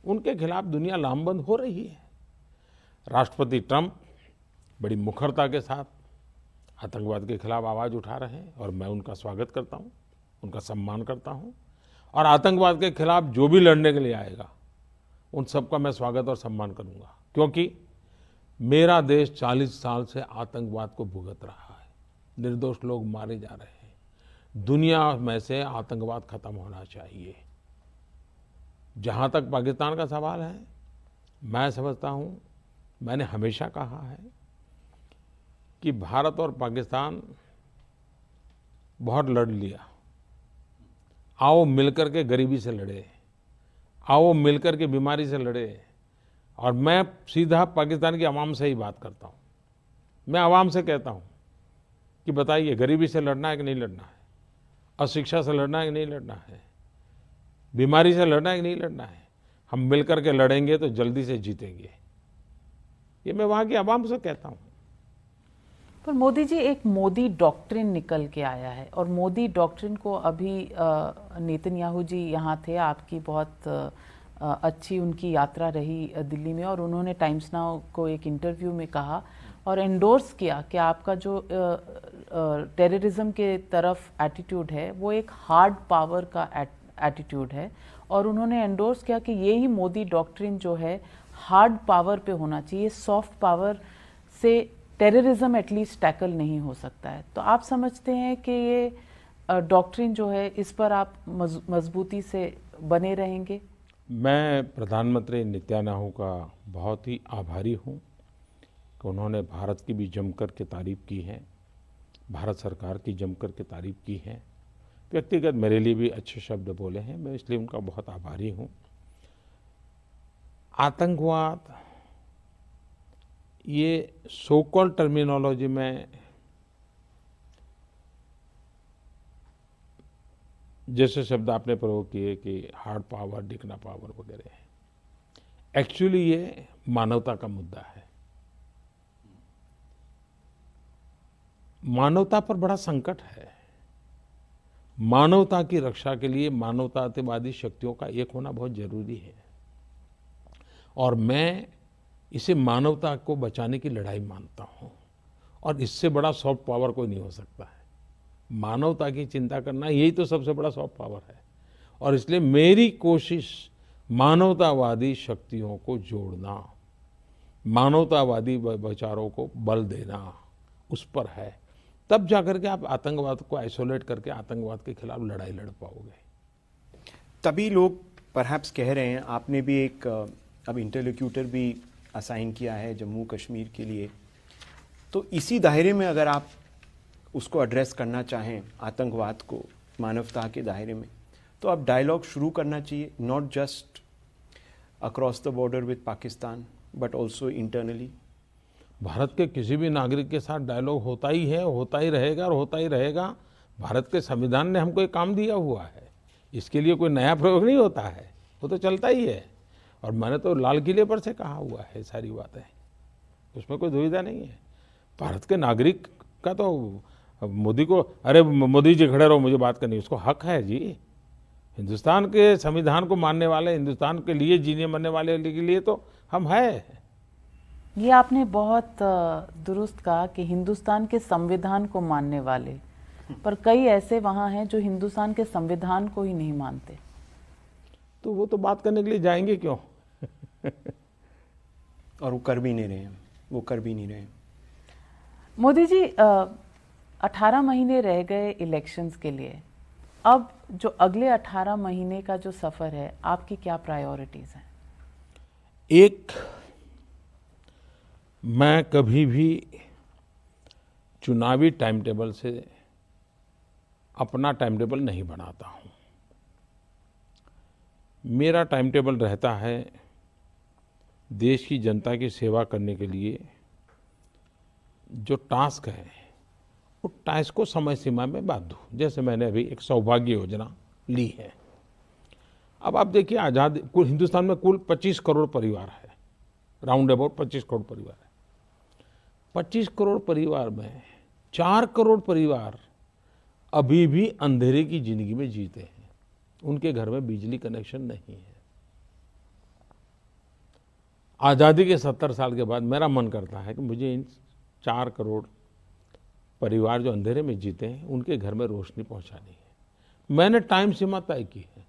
उनके खिलाफ दुनिया लामबंद हो रही है राष्ट्रपति ट्रंप बड़ी मुखरता के साथ आतंकवाद के खिलाफ आवाज़ उठा रहे हैं और मैं उनका स्वागत करता हूँ उनका सम्मान करता हूँ और आतंकवाद के खिलाफ जो भी लड़ने के लिए आएगा उन सबका मैं स्वागत और सम्मान करूँगा क्योंकि मेरा देश 40 साल से आतंकवाद को भुगत रहा है निर्दोष लोग मारे जा रहे हैं दुनिया में से आतंकवाद खत्म होना चाहिए जहाँ तक पाकिस्तान का सवाल है मैं समझता हूँ मैंने हमेशा कहा है कि भारत और पाकिस्तान बहुत लड़ लिया आओ मिलकर के गरीबी से लड़े आओ मिलकर के बीमारी से लड़े और मैं सीधा पाकिस्तान की आवाम से ही बात करता हूँ मैं आवाम से कहता हूँ कि बताइए गरीबी से लड़ना है कि नहीं लड़ना है अशिक्षा से लड़ना है कि नहीं लड़ना है बीमारी से लड़ना है कि नहीं लड़ना है हम मिलकर के लड़ेंगे तो जल्दी से जीतेंगे ये मैं वहां के आवाम से कहता हूं पर मोदी जी एक मोदी डॉक्ट्रिन निकल के आया है और मोदी डॉक्ट्रिन को अभी नितिन याहू जी यहाँ थे आपकी बहुत अच्छी उनकी यात्रा रही दिल्ली में और उन्होंने टाइम्स नाउ को एक इंटरव्यू में कहा और एंडोर्स किया कि आपका जो टेररिज्म के तरफ एटीट्यूड है वो एक हार्ड पावर का एटीट्यूड है और उन्होंने एंडोर्स किया कि ये ही मोदी डॉक्ट्रिन जो है हार्ड पावर पे होना चाहिए सॉफ्ट पावर से टेररिज्म एटलीस्ट टैकल नहीं हो सकता है तो आप समझते हैं कि ये डॉक्ट्रिन जो है इस पर आप मजबूती से बने रहेंगे मैं प्रधानमंत्री नित्यानाहू का बहुत ही आभारी हूँ कि उन्होंने भारत की भी जमकर के तारीफ की है भारत सरकार की जमकर के तारीफ की है व्यक्तिगत मेरे लिए भी अच्छे शब्द बोले हैं मैं इसलिए उनका बहुत आभारी हूँ आतंकवाद ये सोकॉल टर्मिनोलॉजी में जैसे शब्द आपने प्रयोग किए कि हार्ड पावर डिकना पावर वगैरह एक्चुअली ये मानवता का मुद्दा है मानवता पर बड़ा संकट है मानवता की रक्षा के लिए मानवतावादी शक्तियों का एक होना बहुत जरूरी है और मैं इसे मानवता को बचाने की लड़ाई मानता हूँ और इससे बड़ा सॉफ्ट पावर कोई नहीं हो सकता है मानवता की चिंता करना यही तो सबसे बड़ा सॉफ्ट पावर है और इसलिए मेरी कोशिश मानवतावादी शक्तियों को जोड़ना मानवतावादी विचारों को बल देना उस पर है तब जाकर के आप आतंकवाद को आइसोलेट करके आतंकवाद के खिलाफ लड़ाई लड़ पाओगे तभी लोग परहैप्स कह रहे हैं आपने भी एक अब इंटरलोक्यूटर भी असाइन किया है जम्मू कश्मीर के लिए तो इसी दायरे में अगर आप उसको एड्रेस करना चाहें आतंकवाद को मानवता के दायरे में तो आप डायलॉग शुरू करना चाहिए not just across the border with Pakistan but also internally Bharat के किसी भी नागरिक के साथ डायलॉग होता ही है होता ही रहेगा और होता ही रहेगा भारत के संविधान ने हमको एक काम दिया हुआ है इसके लिए कोई नया प्रयोग नहीं होता है वो तो चलता ही है और मैंने तो लाल किले पर से कहा हुआ है सारी बातें उसमें कोई दुविधा नहीं है भारत के नागरिक का तो मोदी को अरे मोदी जी खड़े रहो मुझे बात करनी उसको हक है जी हिंदुस्तान के संविधान को मानने वाले हिंदुस्तान के लिए जीने मरने वाले के लिए तो हम हैं ये आपने बहुत दुरुस्त कहा कि हिंदुस्तान के संविधान को मानने वाले पर कई ऐसे वहाँ हैं जो हिंदुस्तान के संविधान को ही नहीं मानते तो वो तो बात करने के लिए जाएंगे क्यों और वो कर भी नहीं रहे वो कर भी नहीं रहे मोदी जी अठारह महीने रह गए इलेक्शंस के लिए अब जो अगले अठारह महीने का जो सफ़र है आपकी क्या प्रायोरिटीज़ हैं एक मैं कभी भी चुनावी टाइम टेबल से अपना टाइम टेबल नहीं बनाता हूँ मेरा टाइम टेबल रहता है देश की जनता की सेवा करने के लिए जो टास्क है वो टास्क को समय सीमा में बांध दूँ जैसे मैंने अभी एक सौभाग्य योजना ली है अब आप देखिए आज़ाद कुल हिंदुस्तान में कुल 25 करोड़ परिवार है राउंड अबाउट 25 करोड़ परिवार है 25 करोड़ परिवार में चार करोड़ परिवार अभी भी अंधेरे की जिंदगी में जीते हैं उनके घर में बिजली कनेक्शन नहीं है आज़ादी के सत्तर साल के बाद मेरा मन करता है कि मुझे इन चार करोड़ परिवार जो अंधेरे में जीते हैं उनके घर में रोशनी पहुंचानी है मैंने टाइम सीमा तय की है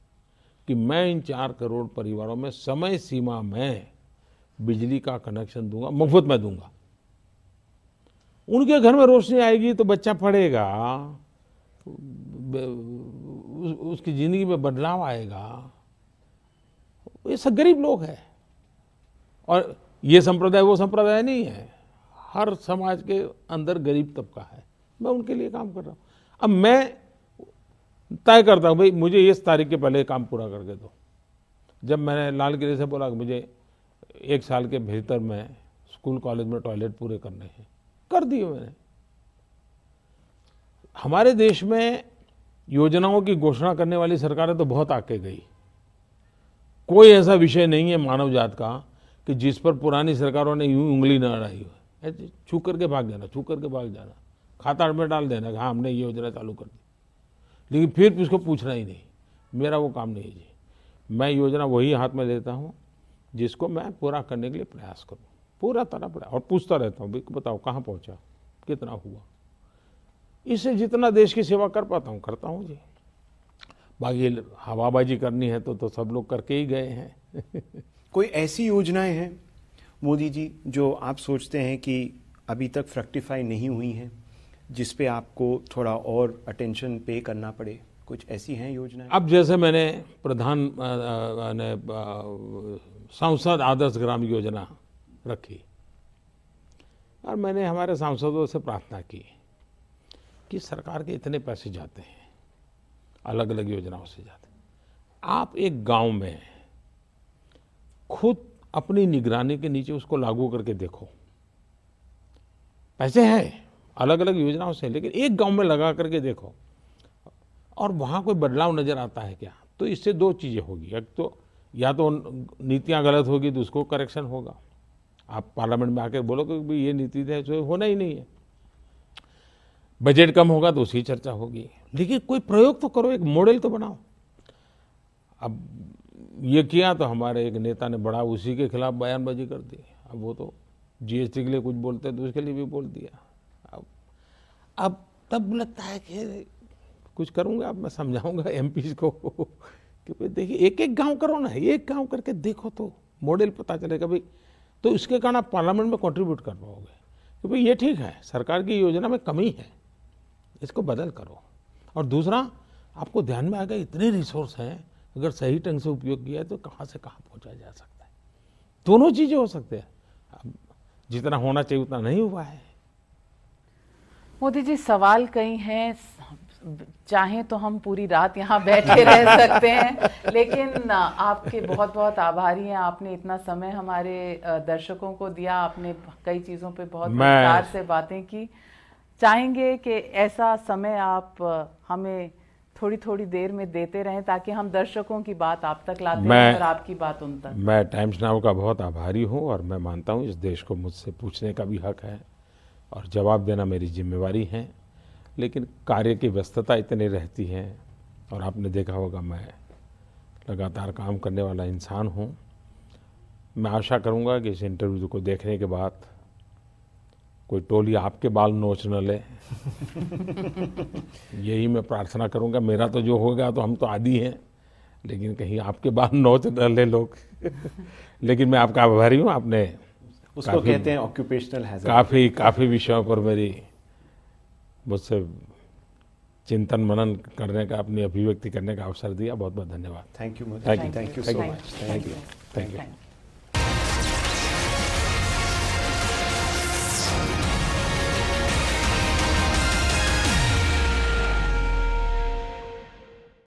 कि मैं इन चार करोड़ परिवारों में समय सीमा में बिजली का कनेक्शन दूंगा मुफ्त में दूंगा उनके घर में रोशनी आएगी तो बच्चा पढ़ेगा तो उसकी ज़िंदगी में बदलाव आएगा ये सब गरीब लोग हैं और ये संप्रदाय वो संप्रदाय नहीं है हर समाज के अंदर गरीब तबका है मैं उनके लिए काम कर रहा हूँ अब मैं तय करता हूँ भाई मुझे इस तारीख के पहले काम पूरा करके दो जब मैंने लाल किले से बोला कि मुझे एक साल के भीतर में स्कूल कॉलेज में टॉयलेट पूरे करने हैं कर दिए मैंने हमारे देश में योजनाओं की घोषणा करने वाली सरकारें तो बहुत आके गई कोई ऐसा विषय नहीं है मानव जात का कि जिस पर पुरानी सरकारों ने यूं उंगली न अड़ाई हो ऐसे छू करके भाग जाना छू करके भाग जाना खाता में डाल देना कि हाँ हमने ये योजना चालू कर दी लेकिन फिर उसको पूछना ही नहीं मेरा वो काम नहीं है जी मैं योजना वही हाथ में लेता हूँ जिसको मैं पूरा करने के लिए प्रयास करूँ पूरा तना पड़ा और पूछता रहता हूँ बताओ कहाँ पहुँचा कितना हुआ इससे जितना देश की सेवा कर पाता हूँ करता हूँ जी बाकी हवाबाजी करनी है तो तो सब लोग करके ही गए हैं कोई ऐसी योजनाएं हैं मोदी जी जो आप सोचते हैं कि अभी तक फ्रक्टिफाई नहीं हुई हैं जिस पे आपको थोड़ा और अटेंशन पे करना पड़े कुछ ऐसी हैं योजनाएं अब जैसे मैंने प्रधान सांसद आदर्श ग्राम योजना रखी और मैंने हमारे सांसदों से प्रार्थना की कि सरकार के इतने पैसे जाते हैं अलग अलग योजनाओं से जाते हैं आप एक गांव में खुद अपनी निगरानी के नीचे उसको लागू करके देखो पैसे हैं अलग अलग योजनाओं से लेकिन एक गांव में लगा करके देखो और वहाँ कोई बदलाव नज़र आता है क्या तो इससे दो चीज़ें होगी एक तो या तो नीतियाँ गलत होगी तो उसको करेक्शन होगा आप पार्लियामेंट में आके बोलो कि ये नीति है तो होना ही नहीं है बजट कम होगा तो उसकी चर्चा होगी लेकिन कोई प्रयोग तो करो एक मॉडल तो बनाओ अब ये किया तो हमारे एक नेता ने बड़ा उसी के खिलाफ बयानबाजी कर दी अब वो तो जीएसटी के लिए कुछ बोलते हैं तो उसके लिए भी बोल दिया अब अब तब लगता है कि कुछ करूँगा अब मैं समझाऊंगा एम को कि भाई देखिए एक एक गांव करो ना एक गांव करके देखो तो मॉडल पता चलेगा भाई तो इसके कारण आप पार्लियामेंट में कंट्रीब्यूट कर पाओगे कि भाई ये ठीक है सरकार की योजना में कमी है इसको बदल करो और दूसरा आपको ध्यान में आएगा इतने रिसोर्स हैं अगर सही ढंग से उपयोग किया तो कहाँ से कहाँ पहुँचा जा सकता है दोनों चीज़ें हो सकते हैं अब जितना होना चाहिए उतना नहीं हुआ है मोदी जी सवाल कई हैं चाहें तो हम पूरी रात यहाँ बैठे रह सकते हैं लेकिन आपके बहुत बहुत आभारी हैं आपने इतना समय हमारे दर्शकों को दिया आपने कई चीज़ों पे बहुत प्यार से बातें की चाहेंगे कि ऐसा समय आप हमें थोड़ी थोड़ी देर में देते रहें ताकि हम दर्शकों की बात आप तक लाते हैं और आपकी बात उन तक मैं टाइम्स नाउ का बहुत आभारी हूँ और मैं मानता हूँ इस देश को मुझसे पूछने का भी हक है और जवाब देना मेरी जिम्मेवारी है लेकिन कार्य की व्यस्तता इतनी रहती है और आपने देखा होगा मैं लगातार काम करने वाला इंसान हूँ मैं आशा करूँगा कि इस इंटरव्यू को देखने के बाद कोई टोली आपके बाल नोच न ले यही मैं प्रार्थना करूँगा मेरा तो जो होगा तो हम तो आदि हैं लेकिन कहीं आपके बाल नोच न ले लोग लेकिन मैं आपका आभारी हूँ आपने उसको कहते हैं ऑक्यूपेशनल है काफ़ी काफ़ी विषयों पर मेरी मुझसे चिंतन मनन करने का अपनी अभिव्यक्ति करने का अवसर दिया बहुत बहुत धन्यवाद thank you thank you thank you thank you